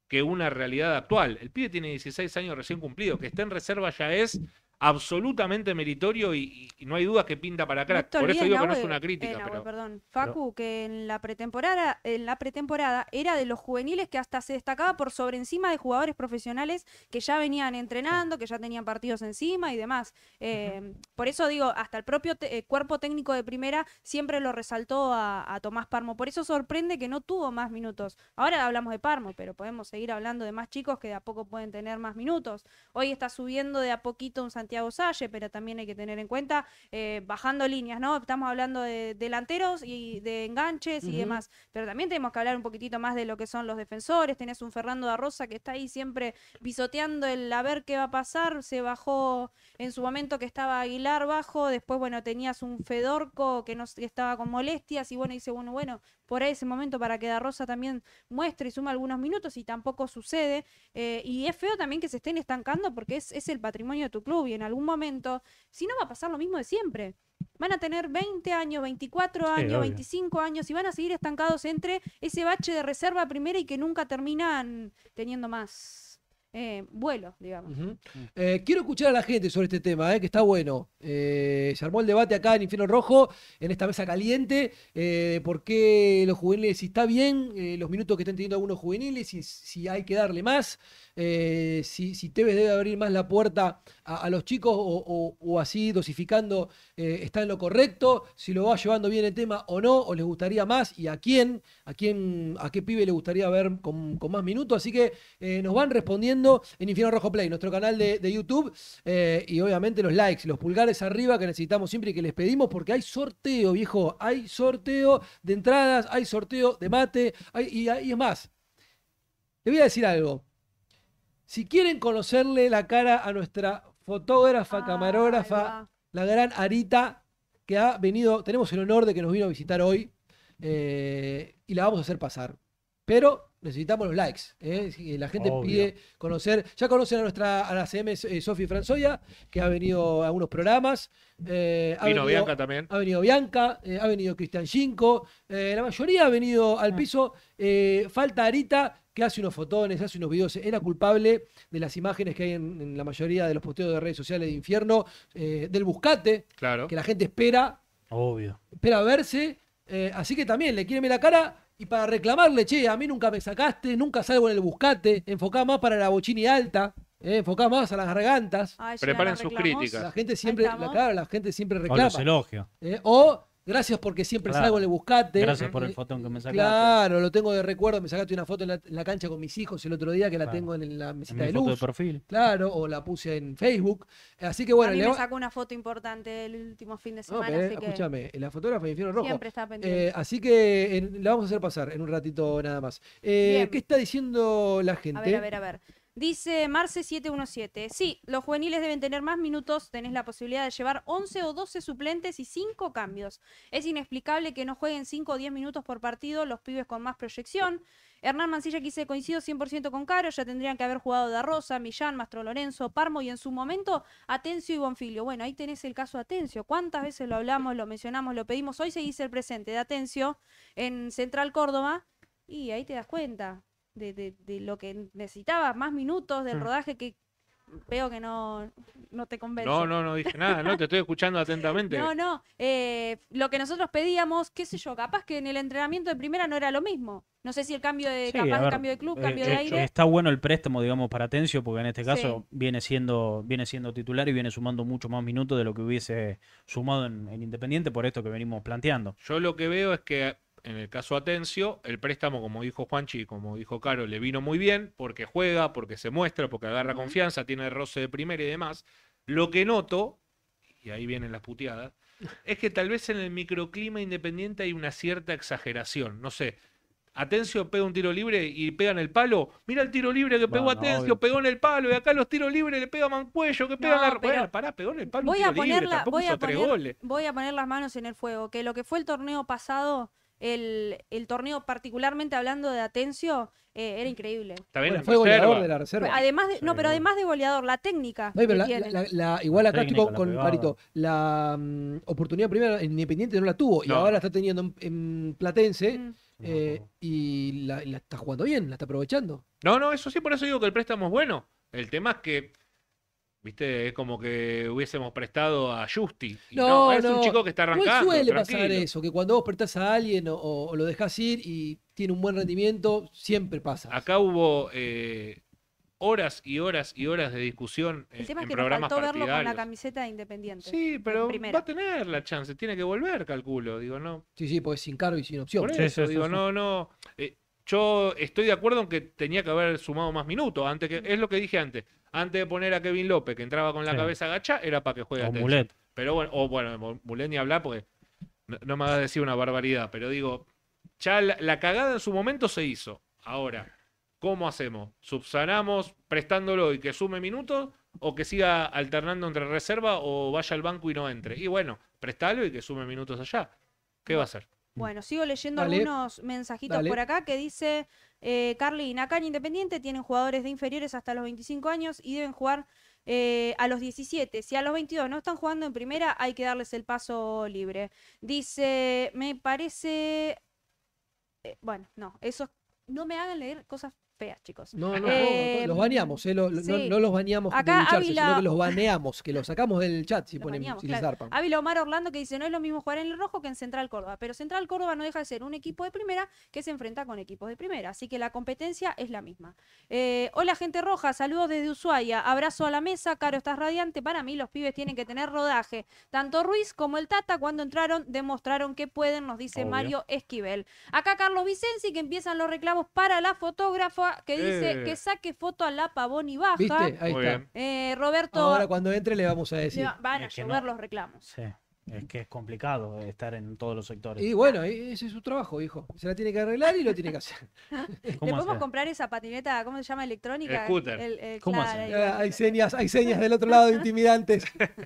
que una realidad actual. El pibe tiene 16 años recién cumplido. Que esté en reserva ya es absolutamente meritorio y, no hay duda que pinta para crack. Por eso digo que no es una crítica. perdón. Facu, que en la pretemporada, en la pretemporada era de los juveniles que hasta se destacaba por sobre encima de jugadores profesionales que ya venían entrenando, que ya tenían partidos encima y demás. Eh, por eso digo, hasta el propio eh, cuerpo técnico de primera siempre lo resaltó a, Tomás Parmo. Por eso sorprende que no tuvo más minutos. Ahora hablamos de Parmo, pero podemos seguir hablando de más chicos que de a poco pueden tener más minutos. Hoy está subiendo de a poquito un Santiago Santiago Salle, pero también hay que tener en cuenta, eh, bajando líneas, ¿no? Estamos hablando de delanteros y de enganches y demás, pero también tenemos que hablar un poquitito más de lo que son los defensores, tenés un Fernando de Rosa que está ahí siempre pisoteando el a ver qué va a pasar, se bajó en su momento que estaba Aguilar bajo, después, bueno, tenías un Fedorco que no estaba con molestias y bueno, dice, bueno, bueno, por ahí ese momento para que Da Rosa también muestre y suma algunos minutos y tampoco sucede. Eh, y es feo también que se estén estancando porque es, es el patrimonio de tu club y en algún momento, si no va a pasar lo mismo de siempre van a tener 20 años, 24 años, 25 años y van a seguir estancados entre ese bache de reserva primera y que nunca terminan teniendo más. Eh, vuelo, digamos. Eh, quiero escuchar a la gente sobre este tema, eh, que está bueno. se armó el debate acá en Infierno Rojo, en esta mesa caliente, por qué los juveniles, si está bien los minutos que están teniendo algunos juveniles, si, si hay que darle más. Eh, si, si, Tevez debe abrir más la puerta a, los chicos o, así dosificando eh, está en lo correcto, si lo va llevando bien el tema o no, o les gustaría más y a quién, a quién, a qué pibe le gustaría ver con, más minutos. Así que eh, nos van respondiendo en Infierno Rojo Play, nuestro canal de, YouTube y obviamente los likes, los pulgares arriba que necesitamos siempre y que les pedimos porque hay sorteo, viejo, hay sorteo de entradas, hay sorteo de mate y, y es más. Te voy a decir algo. Si quieren conocerle la cara a nuestra fotógrafa, camarógrafa, la gran Arita, que ha venido, tenemos el honor de que nos vino a visitar hoy eh, y la vamos a hacer pasar. Pero necesitamos los likes. ¿eh? La gente pide conocer. Ya conocen a nuestra a la CM eh, Sofi Franzoya, que ha venido a unos programas. Eh, ha venido, Bianca también. Ha venido Bianca, ha venido Cristian Ginko. la mayoría ha venido al ah. piso. falta Arita, que hace unos fotones, hace unos videos. Era culpable de las imágenes que hay en, la mayoría de los posteos de redes sociales de infierno, del buscate, claro. que la gente espera. Obvio. Espera verse. así que también le quieren ver la cara y para reclamarle, che, a mí nunca me sacaste, nunca salgo en el buscate, enfocá más para la bochini alta, eh, enfocá más a las gargantas. Ah, Preparen sus críticas. La gente siempre, claro, la gente siempre O reclama. los elogios. Eh, o Gracias porque siempre salgo salgo, le buscaste. Gracias por el fotón que me sacaste. Claro, lo tengo de recuerdo. Me sacaste una foto en la, cancha con mis hijos el otro día que la tengo en la mesita de luz. de perfil. Claro, o la puse en Facebook. Así que bueno. A le... me sacó una foto importante el último fin de semana. No, Escúchame, la fotógrafa de Infierno Rojo. Siempre está pendiente. Eh, así que la vamos a hacer pasar en un ratito nada más. Eh, ¿Qué está diciendo la gente? A ver, a ver, a ver. Dice Marce717, sí, los juveniles deben tener más minutos, tenés la posibilidad de llevar 11 o 12 suplentes y 5 cambios. Es inexplicable que no jueguen 5 o 10 minutos por partido los pibes con más proyección. Hernán Mancilla quise coincido 100% con Caro, ya tendrían que haber jugado Da Rosa, Millán, Mastro Lorenzo, Parmo y en su momento Atencio y Bonfilio. Bueno, ahí tenés el caso Atencio. ¿Cuántas veces lo hablamos, lo mencionamos, lo pedimos? Hoy se dice el presente de Atencio en Central Córdoba y ahí te das cuenta de, lo que necesitaba, más minutos del mm. rodaje que veo que no, te convence. No, no, no dije nada, no, te estoy escuchando atentamente. No, no, eh, lo que nosotros pedíamos, qué sé yo, capaz que en el entrenamiento de primera no era lo mismo. No sé si el cambio de, capaz cambio de club, eh, cambio de eh, aire. Está bueno el préstamo, digamos, para Atencio, porque en este caso viene, siendo, viene siendo titular y viene sumando mucho más minutos de lo que hubiese sumado en Independiente por esto que venimos planteando. Yo lo que veo es que en el caso Atencio, el préstamo, como dijo Juanchi y como dijo Caro, le vino muy bien porque juega, porque se muestra, porque agarra confianza, tiene roce de primera y demás. Lo que noto, y ahí vienen las puteadas, es que tal vez en el microclima independiente hay una cierta exageración. No sé, Atencio pega un tiro libre y pega en el palo. Mira el tiro libre que pegó Atencio, pegó en el palo. Y acá los tiros libres le pega Mancuello, que pega pará, pegó en el palo. Voy, un tiro a, voy, a poner, voy a poner las manos en el fuego. Que lo que fue el torneo pasado el, torneo, particularmente hablando de Atencio, eh, era increíble. También fue goleador de la reserva. Además No, pero además de goleador, la técnica. igual acá con, Parito. La mm, oportunidad primera Independiente no la tuvo y ahora la está teniendo en, Platense. Mm. Eh, y la, está jugando bien, la está aprovechando. No, no, eso sí, por eso digo que el préstamo es bueno. El tema es que ¿Viste? Es como que hubiésemos prestado a Justi. No, no, es un chico que está arrancando. No suele pasar eso, que cuando vos prestás a alguien o, lo dejas ir y tiene un buen rendimiento, siempre pasa. Acá hubo eh, horas y horas y horas de discusión El en, tema es que faltó verlo con la camiseta de Independiente. Sí, pero va a tener la chance, tiene que volver, calculo. Digo, no. Sí, sí, porque sin cargo y sin opción. Por eso, digo, no, no. Eh, yo estoy de acuerdo en que tenía que haber sumado más minutos. Antes que, mm. es lo que dije antes. Antes de poner a Kevin López, que entraba con la cabeza gacha, era para que juegue o Pero bueno, o bueno, Mulet ni hablar porque no, me va a decir una barbaridad, pero digo, ya la, cagada en su momento se hizo. Ahora, ¿cómo hacemos? ¿Subsanamos prestándolo y que sume minutos? ¿O que siga alternando entre reserva o vaya al banco y no entre? Y bueno, prestalo y que sume minutos allá. ¿Qué va a hacer? Bueno, sigo leyendo algunos mensajitos por acá que dice eh, Carly y Independiente tienen jugadores de inferiores hasta los 25 años y deben jugar eh, a los 17. Si a los 22 no están jugando en primera, hay que darles el paso libre. Dice, me parece... Eh, bueno, no, eso... No me hagan leer cosas feas, chicos. No, no, eh, los baneamos, eh, no, los baneamos sino que los baneamos, que los sacamos del chat si los Ávila Omar Orlando que dice, no es lo mismo jugar en el rojo que en Central Córdoba, pero Central Córdoba no deja de ser un equipo de primera que se enfrenta con equipos de primera, así que la competencia es la misma. Eh, hola gente roja, saludos desde Ushuaia, abrazo a la mesa, Caro, estás radiante, para mí los pibes tienen que tener rodaje, tanto Ruiz como el Tata cuando entraron demostraron que pueden, nos dice Mario Esquivel. Acá Carlos Vicenzi que empiezan los reclamos para la fotógrafa que dice eh. que saque foto a la Pavón y baja. Ahí está. Eh, Roberto, Ahora cuando entre le vamos a decir. van a Es los reclamos. Sí, es que es complicado estar en todos los sectores. Y bueno, eh, ese es su trabajo, hijo. Se la tiene que arreglar y lo tiene que hacer. ¿Le podemos comprar esa patineta, cómo se llama, electrónica? El- ¿Cómo ah, hay señas, hay señas del otro lado de intimidantes.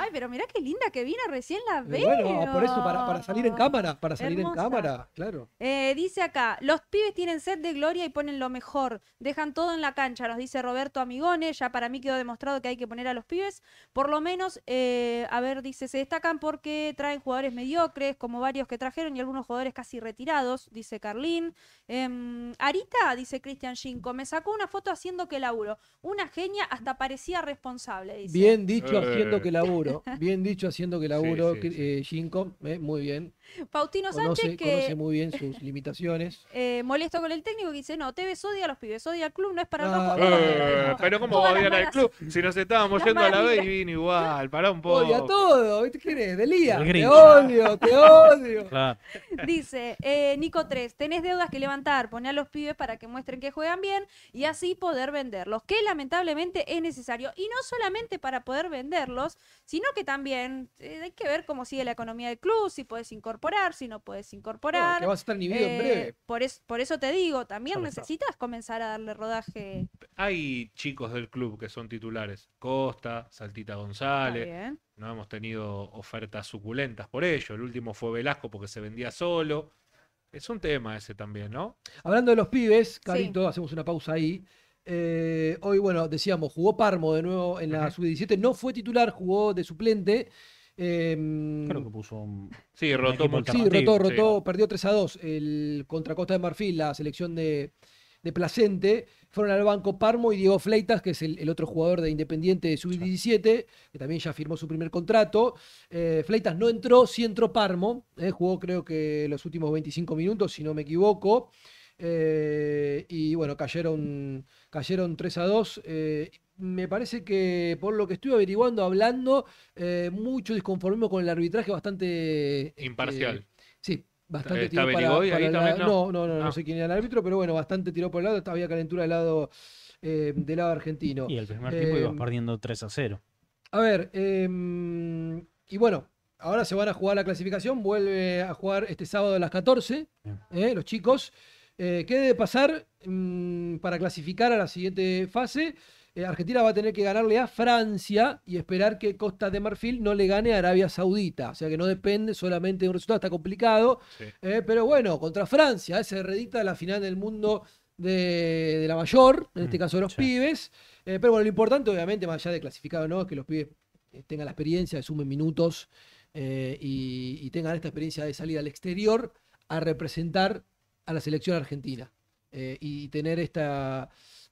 Ay, pero mirá qué linda que vino, recién la veo. Bueno, ah, por eso, para, salir en cámara, para salir en cámara, claro. Eh, dice acá, los pibes tienen sed de gloria y ponen lo mejor, dejan todo en la cancha, nos dice Roberto Amigones, ya para mí quedó demostrado que hay que poner a los pibes, por lo menos, eh, a ver, dice, se destacan porque traen jugadores mediocres, como varios que trajeron y algunos jugadores casi retirados, dice Carlín. Em, Arita, dice Cristian Ginko, me sacó una foto haciendo que laburo, una genia hasta parecía responsable, dice. Bien dicho, haciendo que eh. laburo. Bien dicho, haciendo que laburo, sí, eh, eh, muy bien. Fautino Sánchez, que. Conoce muy bien sus limitaciones. Eh, molesto con el técnico que dice: No, te ves odia a los pibes, odia al club, no es para ah, pero ¿cómo va al club? Si nos estábamos yendo a la vez y igual, Para un poco. Odia todo, qué Delía. Te odio, te odio. Dice: eh, Nico 3, tenés deudas que levantar, poné a los pibes para que muestren que juegan bien y así poder venderlos, que lamentablemente es necesario. Y no solamente para poder venderlos, sino que también hay que ver cómo sigue la economía del club, si puedes incorporar si no puedes incorporar. que vas a estar inhibido en eh, breve. Por, por eso te digo, también necesitas comenzar a darle rodaje. Hay chicos del club que son titulares. Costa, Saltita González. No hemos tenido ofertas suculentas por ello. El último fue Velasco porque se vendía solo. Es un tema ese también, ¿no? Hablando de los pibes, Carito, hacemos una pausa ahí. Eh, hoy, bueno, decíamos, jugó Parmo de nuevo en la sub-17, no fue titular, jugó de suplente. Em, creo que puso Sí, rotó Sí, rotó, perdió 3 a 2. El contra Costa de Marfil, la selección de, Placente. Fueron al banco Parmo y Diego Fleitas, que es el, otro jugador de Independiente de Sub-17, que también ya firmó su primer contrato. Eh, Fleitas no entró, sí entró Parmo. Eh, jugó creo que los últimos 25 minutos, si no me equivoco. Eh, y bueno, cayeron, cayeron 3 a 2 me parece que por lo que estoy averiguando, hablando, eh, mucho disconformismo con el arbitraje bastante... Este, Imparcial. sí, bastante tiró ahí no. No, no, no, ah. sé quién era el árbitro, pero bueno, bastante tiró por el lado, había calentura del lado, eh, del lado argentino. Y el primer tiempo iba em, perdiendo 3 a 0. A ver, em, y bueno, ahora se van a jugar la clasificación, vuelve a jugar este sábado a las 14, eh, los chicos. ¿Qué debe pasar mm, para clasificar a la siguiente fase? Eh, argentina va a tener que ganarle a Francia y esperar que Costa de Marfil no le gane a Arabia Saudita. O sea que no depende solamente de un resultado, está complicado. Eh, pero bueno, contra Francia, eh, se redicta la final del mundo de, la mayor, en este mm, caso de los pibes. pero bueno, lo importante, obviamente, más allá de clasificado no, es que los pibes tengan la experiencia, sumen minutos y, tengan esta experiencia de salir al exterior a representar a la selección argentina. y tener esta,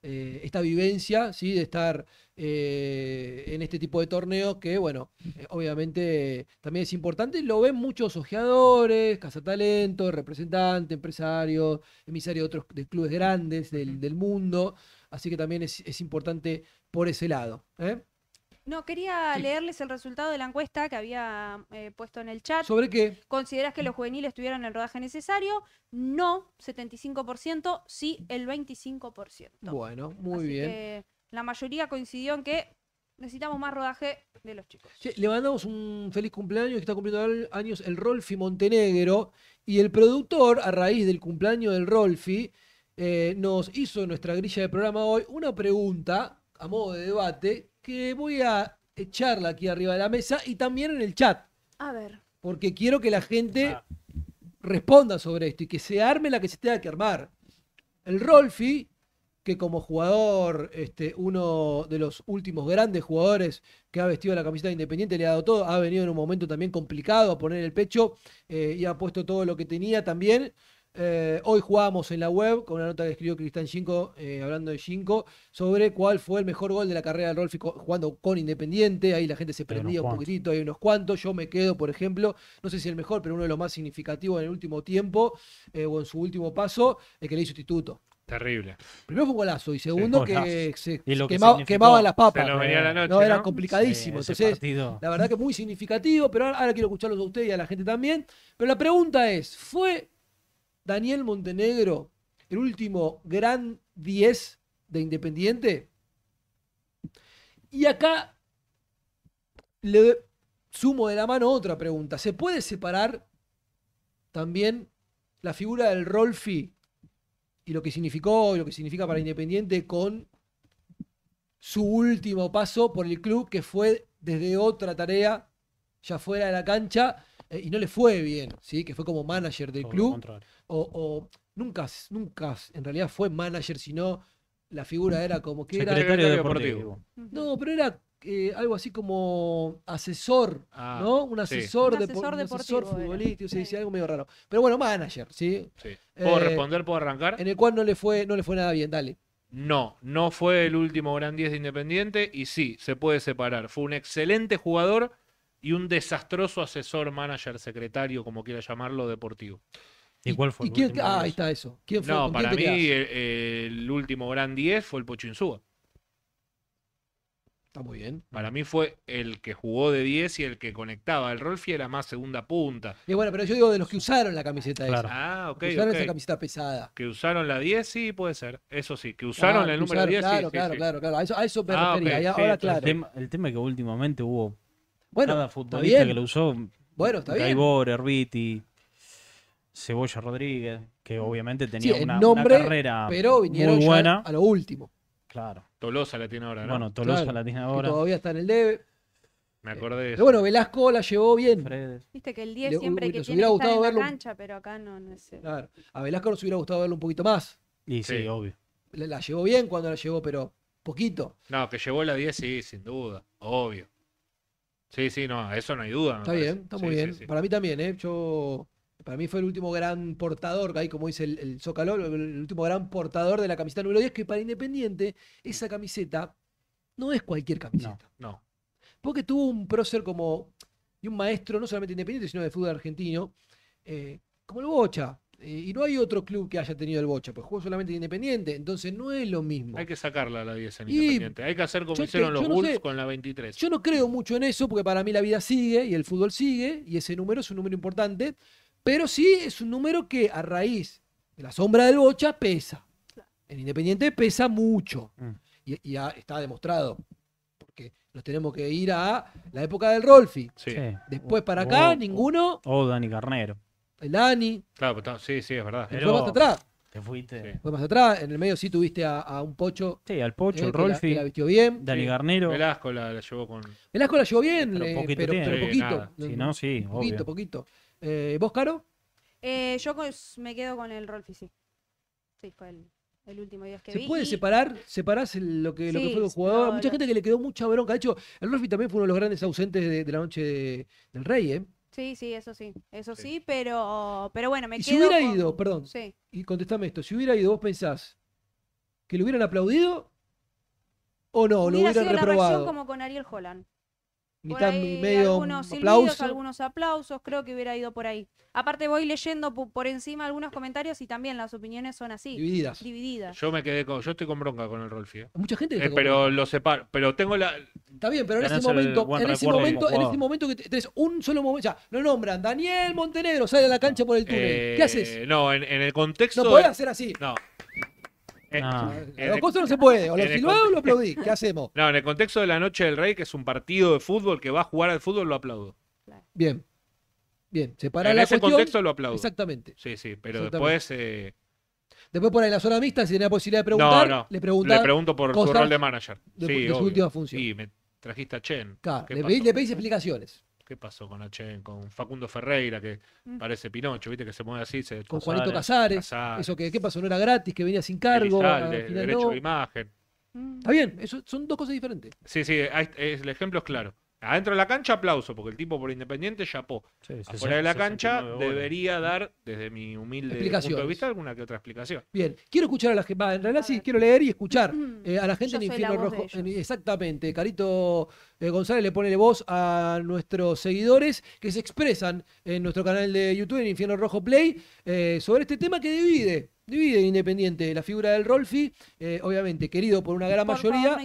eh, esta vivencia, ¿sí? de estar eh, en este tipo de torneo que, bueno, eh, obviamente también es importante. Lo ven muchos ojeadores, cazatalentos, representantes, empresarios, emisarios de otros de clubes grandes del, mundo. Así que también es, importante por ese lado. No, quería leerles el resultado de la encuesta que había eh, puesto en el chat. ¿Sobre qué? Consideras que los juveniles tuvieron el rodaje necesario? No, 75%, sí, el 25%. Bueno, muy bien. la mayoría coincidió en que necesitamos más rodaje de los chicos. le mandamos un feliz cumpleaños que está cumpliendo años el Rolfi Montenegro y el productor, a raíz del cumpleaños del Rolfi, eh, nos hizo en nuestra grilla de programa hoy una pregunta a modo de debate que voy a echarla aquí arriba de la mesa y también en el chat. A ver. Porque quiero que la gente ah. responda sobre esto y que se arme la que se tenga que armar. El Rolfi, que como jugador, este, uno de los últimos grandes jugadores que ha vestido la camiseta de Independiente, le ha dado todo, ha venido en un momento también complicado a poner el pecho eh, y ha puesto todo lo que tenía también. Eh, hoy jugábamos en la web con una nota que escribió Cristian Cinco, eh, hablando de Cinco, sobre cuál fue el mejor gol de la carrera de Rolfi jugando con Independiente. Ahí la gente se prendía un poquitito, hay unos cuantos. Yo me quedo, por ejemplo, no sé si el mejor, pero uno de los más significativos en el último tiempo eh, o en su último paso, el que le hizo Instituto. Terrible. Primero fue un golazo y segundo que quemaba, las papas. no, era complicadísimo. Entonces, la verdad que muy significativo, pero ahora, ahora quiero escucharlos a ustedes y a la gente también. Pero la pregunta es, ¿fue Daniel Montenegro, el último gran 10 de Independiente. Y acá le sumo de la mano otra pregunta. ¿Se puede separar también la figura del Rolfi y lo que significó y lo que significa para Independiente con su último paso por el club que fue desde otra tarea, ya fuera de la cancha, eh, y no le fue bien, ¿sí? que fue como manager del club, o, nunca, nunca en realidad fue manager, sino la figura era como que era... Secretario deportivo. No, pero era eh, algo así como asesor, ah, ¿no? Un asesor, de, asesor, futbolístico, se algo medio raro. Pero bueno, manager, ¿sí? sí. Eh, ¿Puedo responder, puedo arrancar? En el cual no le fue, no le fue nada bien, dale. No, no fue el último gran 10 de Independiente y sí, se puede separar. Fue un excelente jugador, y un desastroso asesor, manager, secretario, como quiera llamarlo, deportivo. ¿Y cuál fue? ah, ahí está eso. ¿Quién fue, no, para mí el, último gran 10 fue el Pochinsúa. Está muy bien. Para mí fue el que jugó de 10 y el que conectaba. El Rolfi era más segunda punta. Y bueno, pero yo digo de los que usaron la camiseta esa. Ah, usaron esa camiseta pesada. Que usaron la 10, sí, puede ser. Eso sí, que ah, usaron el número 10. Claro, claro, claro, claro, A eso, me ah, refería. ahora, claro. El tema, el tema que últimamente hubo bueno, Cada futbolista que lo usó. Bueno, está Gaibor, Herbiti, Cebolla Rodríguez, que obviamente tenía una, carrera muy buena. a lo último. Claro. Tolosa la tiene ahora, ¿no? Bueno, Tolosa la tiene ahora. Todavía está en el debe. Me acordé de eh, eso. Pero bueno, Velasco la llevó bien. Viste que el 10 siempre que tiene en la cancha, pero acá no, no sé. Claro. A Velasco nos hubiera gustado verlo un poquito más. sí, obvio. La, la llevó bien cuando la llevó, pero poquito. No, que llevó la 10, sí, sin duda. Obvio. Sí, sí, no, eso no hay duda. Está bien, está muy bien. Para mí también, ¿eh? Yo, para mí fue el último gran portador, ahí como dice el, el el último gran portador de la camiseta número 10, que para Independiente esa camiseta no es cualquier camiseta. No, Porque tuvo un prócer como, y un maestro, no solamente Independiente, sino de fútbol argentino, eh, como el Bocha, eh, y no hay otro club que haya tenido el Bocha, pues jugó solamente Independiente, entonces no es lo mismo. Hay que sacarla la 10 en Independiente, hay que hacer como hicieron los Wolves con la 23. Yo no creo mucho en eso, porque para mí la vida sigue y el fútbol sigue, y ese número es un número importante, pero sí es un número que a raíz de la sombra del Bocha pesa. En Independiente pesa mucho, mm. y, ya está demostrado porque nos tenemos que ir a la época del Rolfi. Después para acá, ninguno. o Dani Carnero. El Dani. Claro, sí, sí, es verdad. Fue más atrás. Te fuiste. Sí. Fue más atrás. En el medio sí tuviste a, un Pocho. Sí, al Pocho, el eh, Rolfi. la, bien. Dani Garnero. Velasco la, llevó con. Velasco la llevó bien, pero, eh, poquito. Pero, poquito. Sí, no, sí. Poquito, poquito. Eh, ¿Vos, Caro? yo me quedo con el Rolfi, sí. Sí, fue el, último día que ¿Se vi. Se puede separar, separás lo que, fue el jugador. Mucha gente que le quedó mucha bronca. De hecho, el Rolfi también fue uno de los grandes ausentes de, la noche del Rey, ¿eh? Sí, sí, eso sí, eso sí, pero, pero bueno, me y Si hubiera ido, perdón, sí. y contestame esto, si hubiera ido, vos pensás que lo hubieran aplaudido o no, lo hubieran sido reprobado. La como con Ariel Holland y medio algunos aplausos. algunos aplausos, creo que hubiera ido por ahí. Aparte voy leyendo por encima algunos comentarios y también las opiniones son así. Divididas. Yo me quedé yo estoy con bronca con el Rolfi. ¿eh? Mucha gente. Eh, pero lo separo, pero tengo la. Está bien, pero en ese momento, en ese momento, en ese momento que un solo momento, ya lo nombran Daniel Montenegro sale a la cancha por el túnel. ¿Qué eh, haces? No, en, el contexto. No podés así. No. Eh, no eh, se puede. O lo lo ¿Qué hacemos? No, en el contexto de la Noche del Rey, que es un partido de fútbol que va a jugar al fútbol, lo aplaudo. Bien. Bien, separar en ese contexto lo aplaudo. Exactamente. Sí, sí, pero después. Eh, después por ahí la zona mixta, si tiene la posibilidad de preguntar, le Le pregunto por su rol de manager. De, sí, su última función. y me trajiste a Chen. le, le pedís explicaciones. ¿Qué pasó con Achen, con Facundo Ferreira, que mm. parece Pinocho, viste, que se mueve así? Se... con Juanito Casares, Eso que, ¿qué pasó? No era gratis, que venía sin cargo. derecho de imagen. Está bien, son dos cosas diferentes. Sí, sí, el ejemplo es claro. Adentro de la cancha, aplauso, porque el tipo por Independiente chapó. Sí, Afuera de la cancha debería dar, desde mi humilde punto de vista, alguna que otra explicación. Bien, quiero escuchar a la gente, en realidad sí, quiero leer y escuchar eh, a la gente en Infierno Rojo. exactamente, Carito eh, González le pone voz a nuestros seguidores que se expresan en nuestro canal de YouTube, en Infierno Rojo Play, eh, sobre este tema que divide divide Independiente. La figura del Rolfi, obviamente querido por una gran mayoría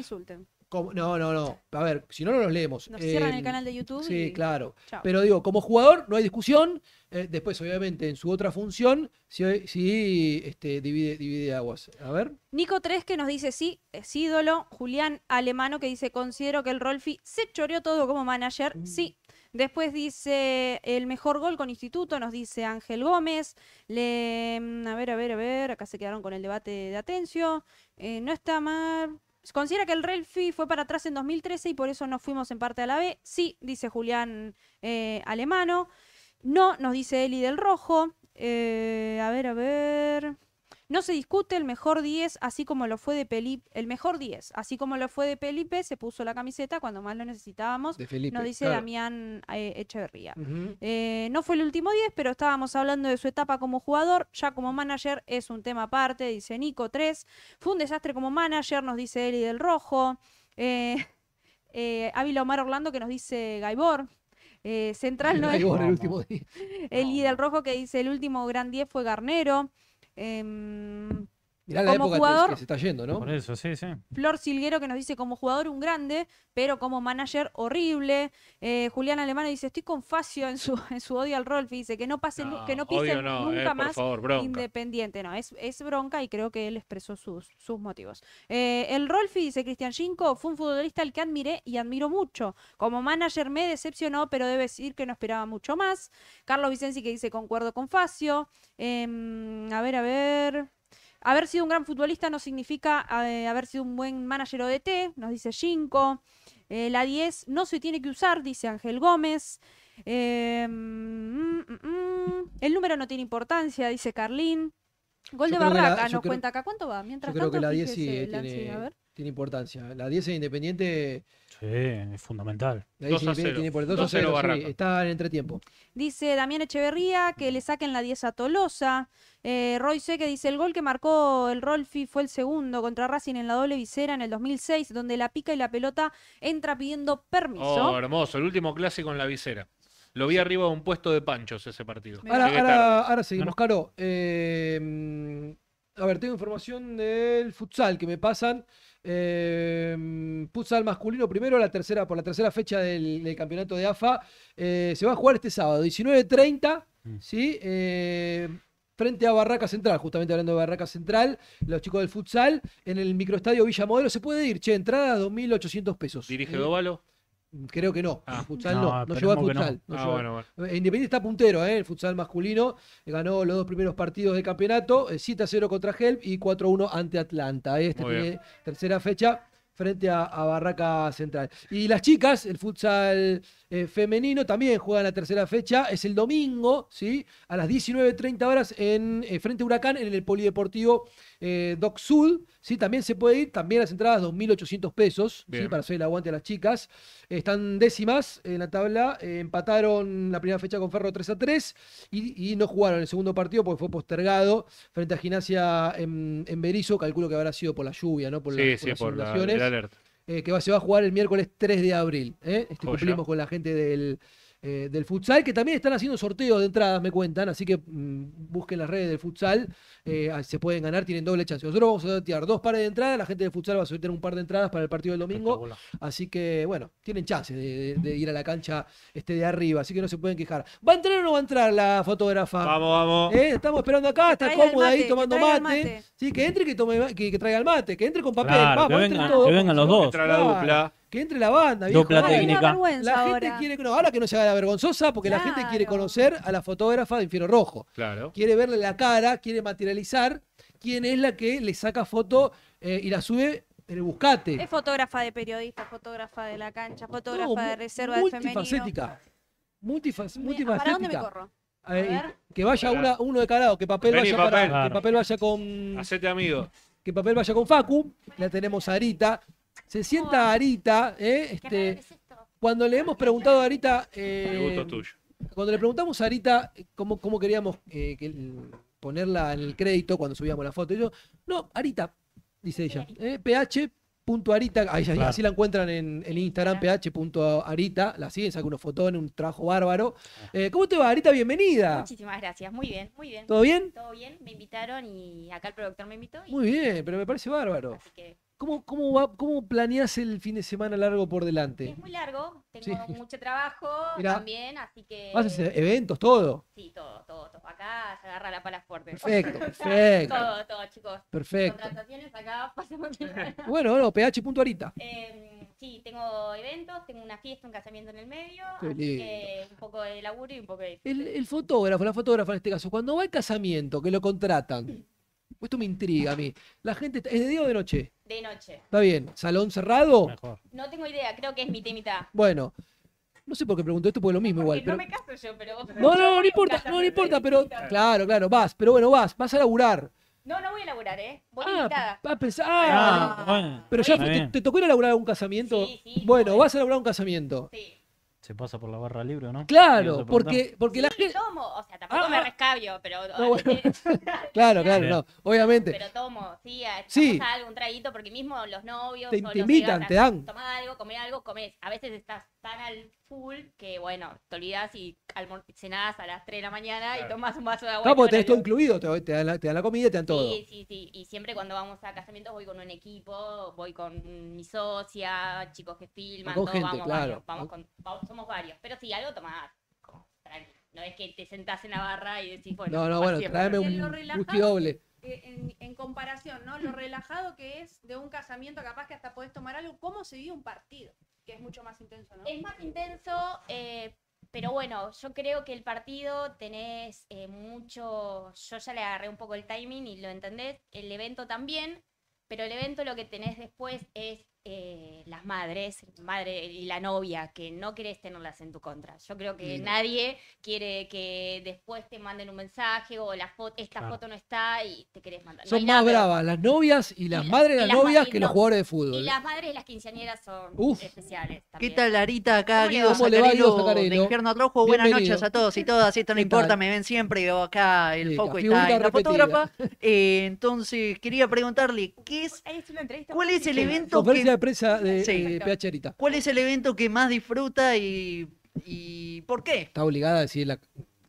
no, no, no. A ver, si no, no los leemos. Nos cierran el em, canal de YouTube. Sí, claro. Pero digo, como jugador no hay discusión. Eh, después, obviamente, en su otra función, sí este, divide, divide aguas. A ver. Nico 3 que nos dice sí, es ídolo. Julián Alemano que dice considero que el Rolfi se choreó todo como manager. Mm. Sí. Después dice el mejor gol con Instituto, nos dice Ángel Gómez. Mm, a ver, a ver, a ver, acá se quedaron con el debate de Atencio. Eh, no está mal. Considera que el Relfi fue para atrás en 2013 y por eso no fuimos en parte a la B. Sí, dice Julián eh, Alemano. No, nos dice Eli del Rojo. Eh, a ver, a ver. No se discute el mejor 10, así como lo fue de Felipe. El mejor 10, así como lo fue de Felipe, se puso la camiseta cuando más lo necesitábamos. nos dice Damián eh, Echeverría. Eh, no fue el último 10, pero estábamos hablando de su etapa como jugador. Ya como manager es un tema aparte, dice Nico 3. Fue un desastre como manager, nos dice Eli del Rojo. Eh, Ávila Omar Orlando que nos dice Gaibor. Central no, es El, último Eli del Rojo que dice el último gran 10 fue Garnero. Eh, Mirá la jugador, que se está yendo, ¿no? Por eso, sí, sí. Flor Silguero que nos dice como jugador un grande, pero como manager horrible. Eh, Julián Alemana dice, estoy con Facio en su, en su odio al Rolfi. Dice que no pase, que no pisen nunca eh, más independiente. No, es, bronca y creo que él expresó sus, sus motivos. Eh, el Rolfi, dice Cristian Ginko, fue un futbolista al que admiré y admiro mucho. Como manager me decepcionó, pero debe decir que no esperaba mucho más. Carlos Vicenzi que dice concuerdo con Facio. Em, a ver, a ver. Haber sido un gran futbolista no significa eh, haber sido un buen manager dt nos dice Jinko. Eh, la 10 no se tiene que usar, dice Ángel Gómez. Eh, mm, mm, mm. el número no tiene importancia, dice Carlín. Gol de Barraca nos cuenta acá. ¿Cuánto va? Mientras yo creo que la 10 sí, tiene, tiene, importancia. La 10 es independiente es fundamental. Ahí 2 a está en entretiempo. Dice Damián Echeverría que le saquen la 10 a Tolosa. Eh, que dice, el gol que marcó el Rolfi fue el segundo contra Racing en la doble visera en el 2006, donde la pica y la pelota entra pidiendo permiso. Oh, hermoso, el último clásico en la visera. Lo vi arriba de un puesto de panchos ese partido. Ahora, seguimos, Caro. Eh, a ver, tengo información del futsal que me pasan. Em, futsal masculino primero, la tercera, por la tercera fecha del, campeonato de AFA. Eh, se va a jugar este sábado, 19.30, mm. ¿sí? Eh, frente a Barraca Central, justamente hablando de Barraca Central, los chicos del futsal, en el microestadio Villa Modelo. Se puede ir, che, entrada 2.800 pesos. ¿Dirige Dóvalo? Creo ah. que no. futsal no, no, ah, llegó futsal. Eh, Independiente está puntero, eh, el futsal masculino. Eh, ganó los dos primeros partidos de campeonato, 7 a 0 contra Help y 4 a 1 ante Atlanta. Esta tercera fecha frente a, Barraca Central. Y las chicas, el futsal femenino, también juega la tercera fecha. Es el domingo, ¿sí? A las 19.30 horas en frente a Huracán, en el Polideportivo eh, Doc Sud, ¿sí? también se puede ir, también las entradas 2.800 pesos para hacer el aguante a las chicas. Están décimas en la tabla, eh, empataron la primera fecha con Ferro 3 a 3 y, no jugaron el segundo partido porque fue postergado frente a Gimnasia en, Berizo, calculo que habrá sido por la lluvia, ¿no? por, las, simulaciones. Eh, que se va a jugar el miércoles 3 de abril. Este, cumplimos con la gente del, eh, del futsal, que también están haciendo sorteos de entradas, me cuentan, así que mm, busquen las redes del futsal, eh, se pueden ganar, tienen doble chance. Nosotros vamos a sortear dos pares de entradas, la gente del futsal va a sortear un par de entradas para el partido del domingo, así que bueno, tienen chance de, ir a la cancha este de arriba, así que no se pueden quejar. ¿Va a entrar o no va a entrar la fotógrafa? Vamos, vamos. Eh, estamos esperando acá, está cómoda ahí tomando mate. Sí, que entre que, traiga el mate, que entre con papel, vamos, que vengan los dos. la dupla que entre la banda. Viejo. La gente quiere. No, que no se haga la vergonzosa, porque la gente quiere conocer a la fotógrafa de Infierno Rojo. Claro. Quiere verle la cara, quiere materializar quién es la que le saca foto eh, y la sube. en el buscate. Es fotógrafa de periodista, fotógrafa de la cancha, fotógrafa de reserva de femenino. Multifacética. multifacética. ¿Para dónde me corro? que vaya uno de calado que papel vaya Para, que papel vaya con. Hacete amigo. Que papel vaya con Facu. La tenemos a Arita, se sienta oh. Arita, ¿eh? este, cuando le hemos preguntado a Arita, eh, cuando le preguntamos a Arita eh, cómo, cómo queríamos eh, ponerla en el crédito cuando subíamos la foto, y yo, no, Arita, dice ella, ph Punto ahí, así la encuentran en, el Instagram, ph.arita, la siguen, saca unos fotones, un trabajo bárbaro. Ah. ¿Cómo te va, Arita? Bienvenida. Muchísimas gracias, muy bien, muy bien. ¿Todo bien? Todo bien, me invitaron y acá el productor me invitó. Muy bien, pero me parece bárbaro. Así que ¿Cómo, cómo, va, ¿Cómo planeas el fin de semana largo por delante? Es muy largo, tengo mucho trabajo también, así que... ¿Vas a hacer eventos, todo? Sí, todo, todo, todo. Acá se agarra la pala fuerte. Perfecto, perfecto. todo, todo, chicos. Perfecto. Contrataciones acá, pasamos... bueno, bueno, ph.arita. Eh, em, sí, tengo eventos, tengo una fiesta, un casamiento en el medio, así que un poco de laburo y un poco de... El, el fotógrafo, la fotógrafa en este caso, cuando va al casamiento, que lo contratan... Esto me intriga a mí. La gente. ¿Es de día o de noche? De noche. Está bien. ¿Salón cerrado? No tengo idea, creo que es mitad y mitad. Bueno. No sé por qué pregunto esto, porque lo mismo igual. Pero... No me caso yo, pero vos. No, no, no, importa, no, importa, pero. Claro, claro, vas, pero bueno, vas, vas a laburar. No, no voy a laburar, ¿eh? Voy ah, invitada. Ah, ah, pero ya te, tocó ir a laburar a un casamiento. Sí, sí, bueno, bueno, vas a laburar un casamiento. Sí se pasa por la barra libre, ¿no? Claro, porque, porque la gente. tomo, o sea, tampoco ah, me ah. rescabio, pero. claro, claro, no, obviamente. Pero tomo, sí, sí. algo, un traguito, porque mismo los novios. Te, o los invitan, te dan. Toma algo, comer algo, comés. A veces estás tan al full que, bueno, te olvidas y cenás a las 3 de la mañana y tomas un vaso de agua. ¿Cómo te tenés todo incluido, te, te, dan la, comida y te dan todo. Sí, sí, sí. Y siempre cuando vamos a casamientos voy con un equipo, voy con mi socia, chicos que filman, todo, gente, vamos, claro. vamos, con, somos varios. Pero sí, algo tomás. No es que te sentás en la barra y decís, bueno, no, bueno, tráeme un whisky doble. Eh, en, en, comparación, ¿no? Lo relajado que es de un casamiento, capaz que hasta podés tomar algo, ¿cómo se vive un partido? que es mucho más intenso, ¿no? Es más intenso, eh, pero bueno, yo creo que el partido tenés eh, mucho, yo ya le agarré un poco el timing y lo entendés, el evento también, pero el evento lo que tenés después es eh, las madres, madre y la novia, que no querés tenerlas en tu contra. Yo creo que nadie quiere que después te manden un mensaje o esta foto no está y te querés mandar. Son más bravas las novias y las madres de las, novias que los jugadores de fútbol. Y las madres y las quinceañeras son especiales. ¿Qué tal Larita acá, Guido Sacarelo, de Infierno Rojo? Buenas noches a todos y todas, esto no importa, me ven siempre, acá el foco está en la fotógrafa. Eh, entonces, quería preguntarle, ¿qué es, ¿cuál es el evento que de de sí. Eh, ¿Cuál es el evento que más disfruta y, y por qué? Está obligada a decir la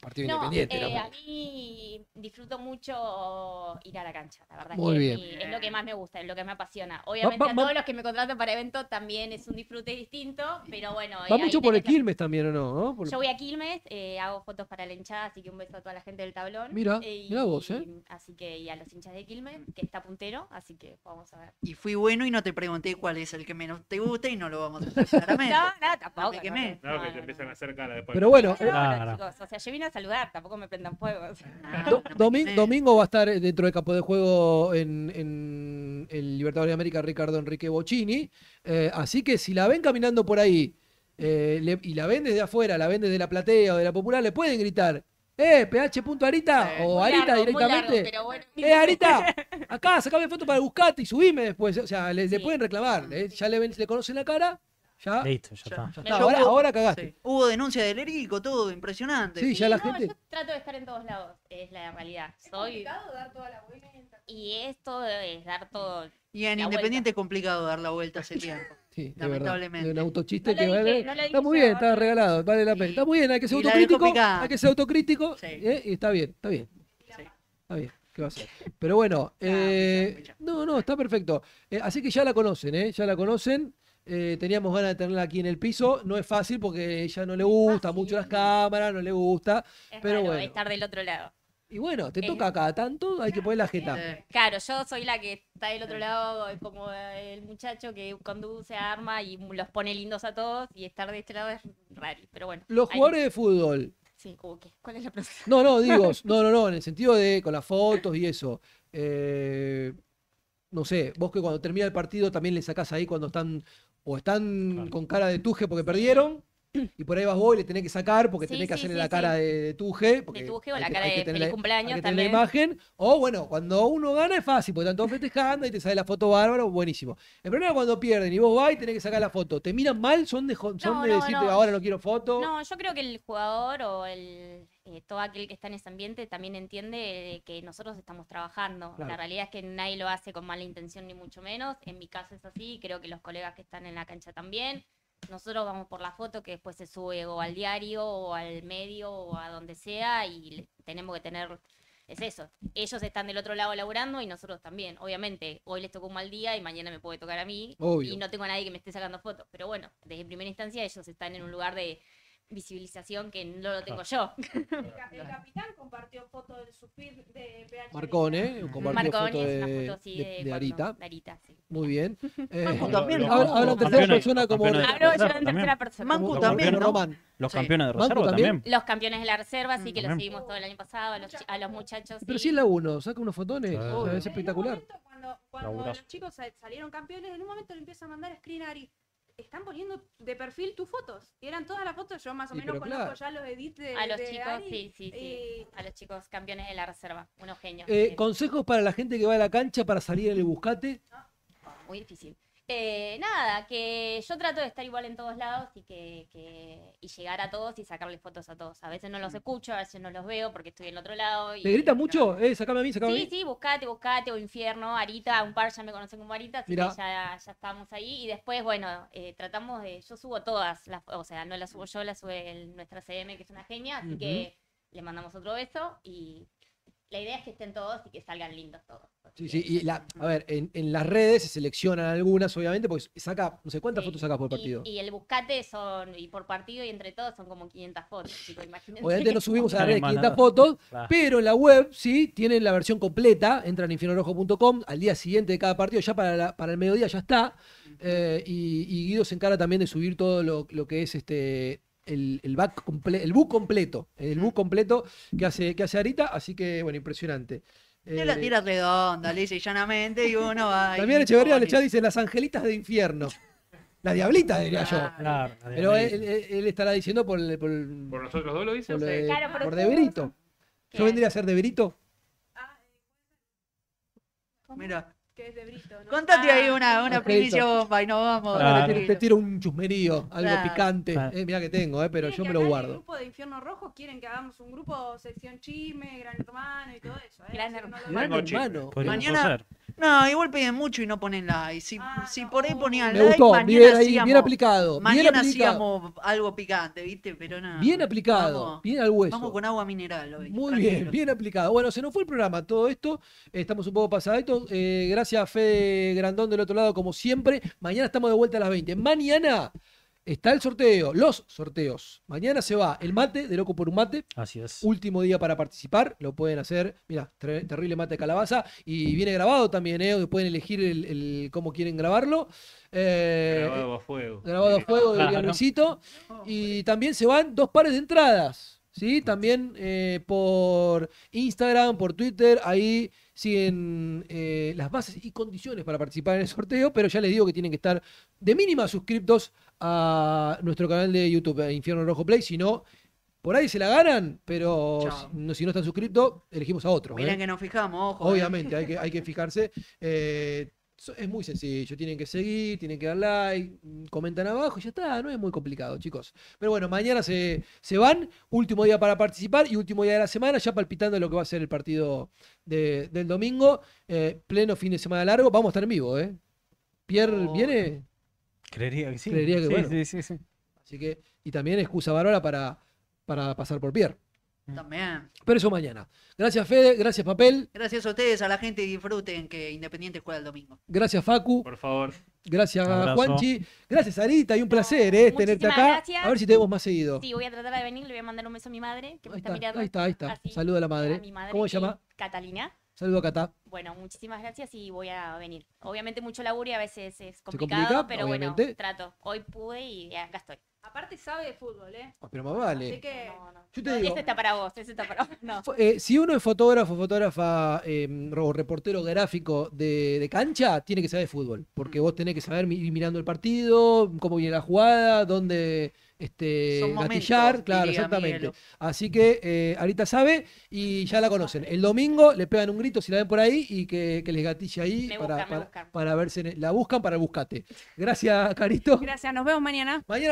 partido no, independiente. Eh, a mí disfruto mucho ir a la cancha, la verdad. Muy que bien. Es, lo que más me gusta, es lo que me apasiona. Obviamente a todos los que me contratan para eventos también es un disfrute distinto, pero bueno. Va eh, mucho por el Quilmes también, ¿o no? Yo voy a Quilmes, eh, hago fotos para la hinchada, así que un beso a toda la gente del tablón. Mira, y, eh, vos, ¿eh? así que, y a los hinchas de Quilmes, que está puntero, así que vamos a ver. Y fui bueno y no te pregunté cuál es el que menos te gusta y no lo vamos a hacer claramente. no, nada, tampoco. No, que te empiezan a hacer cara después. Pero bueno, ah, chicos, o sea, yo a saludar, tampoco me prendan fuego. Ah, domingo va a estar eh, dentro del campo de juego en, el Libertadores de América Ricardo Enrique Bocini. Eh, así que si la ven caminando por ahí eh, y la ven desde afuera, la ven desde la platea o de la popular, le pueden gritar. Eh, punto Arita o Arita directamente. Eh, Arita, acá sacame foto para buscarte y subime después. O sea, le, pueden reclamar. Ya le, ven, le conocen la cara ya. Listo, ya, está. Ahora, cagaste. Hubo denuncia del Erico, todo impresionante. Sí, ya la gente. Yo trato de estar en todos lados, es la realidad. Es Soy... complicado dar toda la vuelta. Y esto es dar todo. Y en Independiente es complicado dar la vuelta hace tiempo. Sí, lamentablemente. un autochiste que vale. está muy bien, está regalado, vale la pena. Está muy bien, hay que ser autocrítico. Hay que ser autocrítico. Eh, y está bien, está bien. Sí. Está bien. ¿Qué va a ser? Pero bueno, eh, no, no, está perfecto. Eh, así que ya la conocen, ¿eh? Ya la conocen. Eh, teníamos ganas de tenerla aquí en el piso. No es fácil porque ella no le gusta mucho las cámaras, no le gusta. pero bueno. estar del otro lado. Y bueno, te eh, toca acá, tanto, hay que poner la jeta. Eh, claro, yo soy la que está del otro lado, como el muchacho que conduce, arma y los pone lindos a todos. Y estar de este lado es raro, pero bueno. Los jugadores de fútbol. Sí, ¿cuál es la próxima? No, no, digo, no, no, no, en el sentido de con las fotos y eso. no sé, vos que cuando termina el partido también le sacás ahí cuando están o están con cara de tuje porque perdieron, y por ahí vas vos y le tenés que sacar porque tenés que hacerle la cara de, tuje. Porque la cara de cumpleaños también. imagen. O bueno, cuando uno gana es fácil porque están todos festejando y te sale la foto bárbaro, buenísimo. El problema es cuando pierden y vos vas y tenés que sacar la foto. ¿Te miran mal? ¿Son de, son decirte ahora no quiero foto? No, yo creo que el jugador o el, eh, todo aquel que está en ese ambiente también entiende que nosotros estamos trabajando. La realidad es que nadie lo hace con mala intención ni mucho menos. En mi caso es así, creo que los colegas que están en la cancha también. Nosotros vamos por la foto que después se sube o al diario o al medio o a donde sea y tenemos que tener es eso. Ellos están del otro lado laburando y nosotros también. Obviamente, hoy les tocó un mal día y mañana me puede tocar a mí. Y no tengo a nadie que me esté sacando fotos. Pero bueno, desde primera instancia ellos están en un lugar de, visibilización que no lo tengo yo. El capitán compartió foto de su feed de PH. Marcone eh, compartió foto de, de, Arita. Muy bien. Habla en tercera persona como. Hablo en tercera persona. también. Los campeones de reserva también. Los campeones de la reserva, sí que los seguimos todo el año pasado, a los, muchachos. Pero sí es la uno, saca unos fotones. Es espectacular. Cuando, los chicos salieron campeones, en un momento le empieza a mandar screen a Arita están poniendo de perfil tus fotos. eran todas las fotos, yo más o menos conozco ya los edits de. A los chicos, sí, sí, sí. Eh, a los chicos campeones de la reserva, unos genios. Eh, consejos para la gente que va a la cancha para salir en el buscate. Ah, muy difícil. Eh, nada, que yo trato de estar igual en todos lados y que, y llegar a todos y sacarle fotos a todos. A veces no los mm. escucho, a veces no los veo porque estoy en otro lado. Y, ¿Le grita mucho? Eh, sacame a mí, sacame sí, Sí, sí, buscate, buscate, o infierno, Arita, un par ya me conocen como Arita, así que ya, ya estamos ahí. Y después, bueno, eh, tratamos de, yo subo todas, las, o sea, no las subo yo, las sube nuestra CM, que es una genia, así que le mandamos otro beso y la idea es que estén todos y que salgan lindos todos la, a ver, en, las redes se seleccionan algunas, obviamente, porque saca, no sé, ¿cuántas fotos sacas por partido? Y, el buscate son, y por partido y entre todos son como 500 fotos, Obviamente no subimos a la red 500 fotos, pero en la web sí tienen la versión completa, entran en infiernorojo.com, al día siguiente de cada partido, ya para, para el mediodía ya está, eh, y, y, Guido se encarga también de subir todo lo, que es este el, el, el book completo, el bus completo que hace, que hace Arita, así que bueno, impresionante. Yo la eh, tira redonda, lisa y llanamente, y uno va. También Echeverría le dice las angelitas de infierno. Las diablitas, diría yo. Pero él, él- estará diciendo por, por, ¿Por nosotros dos lo dice? por, Claro, por Yo vendría a ser Deberito Mira, que es de Brito, ¿no? Contate ahí una, ah. una primicia bomba y no vamos. Te, tiro un chusmerío, algo picante. Eh, mira que tengo, eh, pero yo me lo guardo. grupo de Infierno Rojo quieren que hagamos un grupo sección chisme, Gran Hermano y todo eso. Eh? Gran Hermano. Hermano, Mañana, no, igual piden mucho y no ponen like. Si, ah, por ahí ponían like, mañana bien, aplicado. hacíamos algo picante, ¿viste? Pero nada. Bien aplicado, bien al hueso. Vamos con agua mineral Muy bien, bien aplicado. Bueno, se nos fue el programa todo esto. Estamos un poco pasados Eh, gracias a Fede Grandón del otro lado, como siempre. Mañana estamos de vuelta a las 20. Mañana Está el sorteo, los sorteos. Mañana se va el mate de Loco por un Mate. Así es. Último día para participar. Lo pueden hacer. Mira, terrible mate de calabaza. Y viene grabado también, ¿eh? Pueden elegir el, cómo quieren grabarlo. Eh, grabado a fuego. Grabado a fuego, diría Luisito. Y también se van dos pares de entradas. ¿sí? También eh, por Instagram, por Twitter, ahí siguen eh, las bases y condiciones para participar en el sorteo, pero ya les digo que tienen que estar de mínima suscriptos a nuestro canal de YouTube, eh, Infierno Rojo Play, si no, por ahí se la ganan, pero si no, están suscriptos, elegimos a otro Miren ¿eh? que nos fijamos, ojo. ¿eh? Obviamente, hay que, hay que fijarse. es muy sencillo, tienen que seguir, tienen que dar like, mm, comentan abajo y ya está, no es muy complicado, chicos. Pero bueno, mañana se, se van, último día para participar y último día de la semana, ya palpitando lo que va a ser el partido del domingo, pleno fin de semana largo, vamos a estar en vivo, ¿eh? Pierre, oh. ¿viene? Creería que sí. Creería que sí, sí, sí, Así que, y también excusa bárbara para, para pasar por Pierre. Mm. También. Pero eso mañana. Gracias, Fede. Gracias, Papel. Gracias a ustedes, a la gente. Disfruten que Independiente juega el domingo. Gracias, Facu. Por favor. Gracias, Juanchi. Gracias, Arita. Y un placer eh, tenerte acá. Gracias. A ver si te vemos más seguido. Sí, voy a tratar de venir. Le voy a mandar un beso a mi madre, que ahí me está, mirando. Ahí está, ahí está. Saluda a la madre. madre ¿Cómo se llama? Catalina. Saludo Cata. Bueno, muchísimas gracias y voy a venir. Obviamente mucho laburo y a veces es complicado, pero bueno, trato. Hoy pude y acá estoy. Aparte sabe de fútbol, ¿eh? Ah, pero más vale. Así que... Yo te digo... Este está para vos, este está para vos. No. Eh, si uno es fotógrafo, fotógrafa em, o reportero gráfico de, de, cancha, tiene que saber de fútbol. Porque vos tenés que saber ir mirando el partido, cómo viene la jugada, dónde este, gatillar, claro, exactamente. Así que eh, ahorita sabe y ya la conocen. El domingo le pegan un grito si la ven por ahí y que, les gatille ahí para, para, verse, la buscan para el buscate. Gracias, Carito. Gracias, nos vemos mañana. Mañana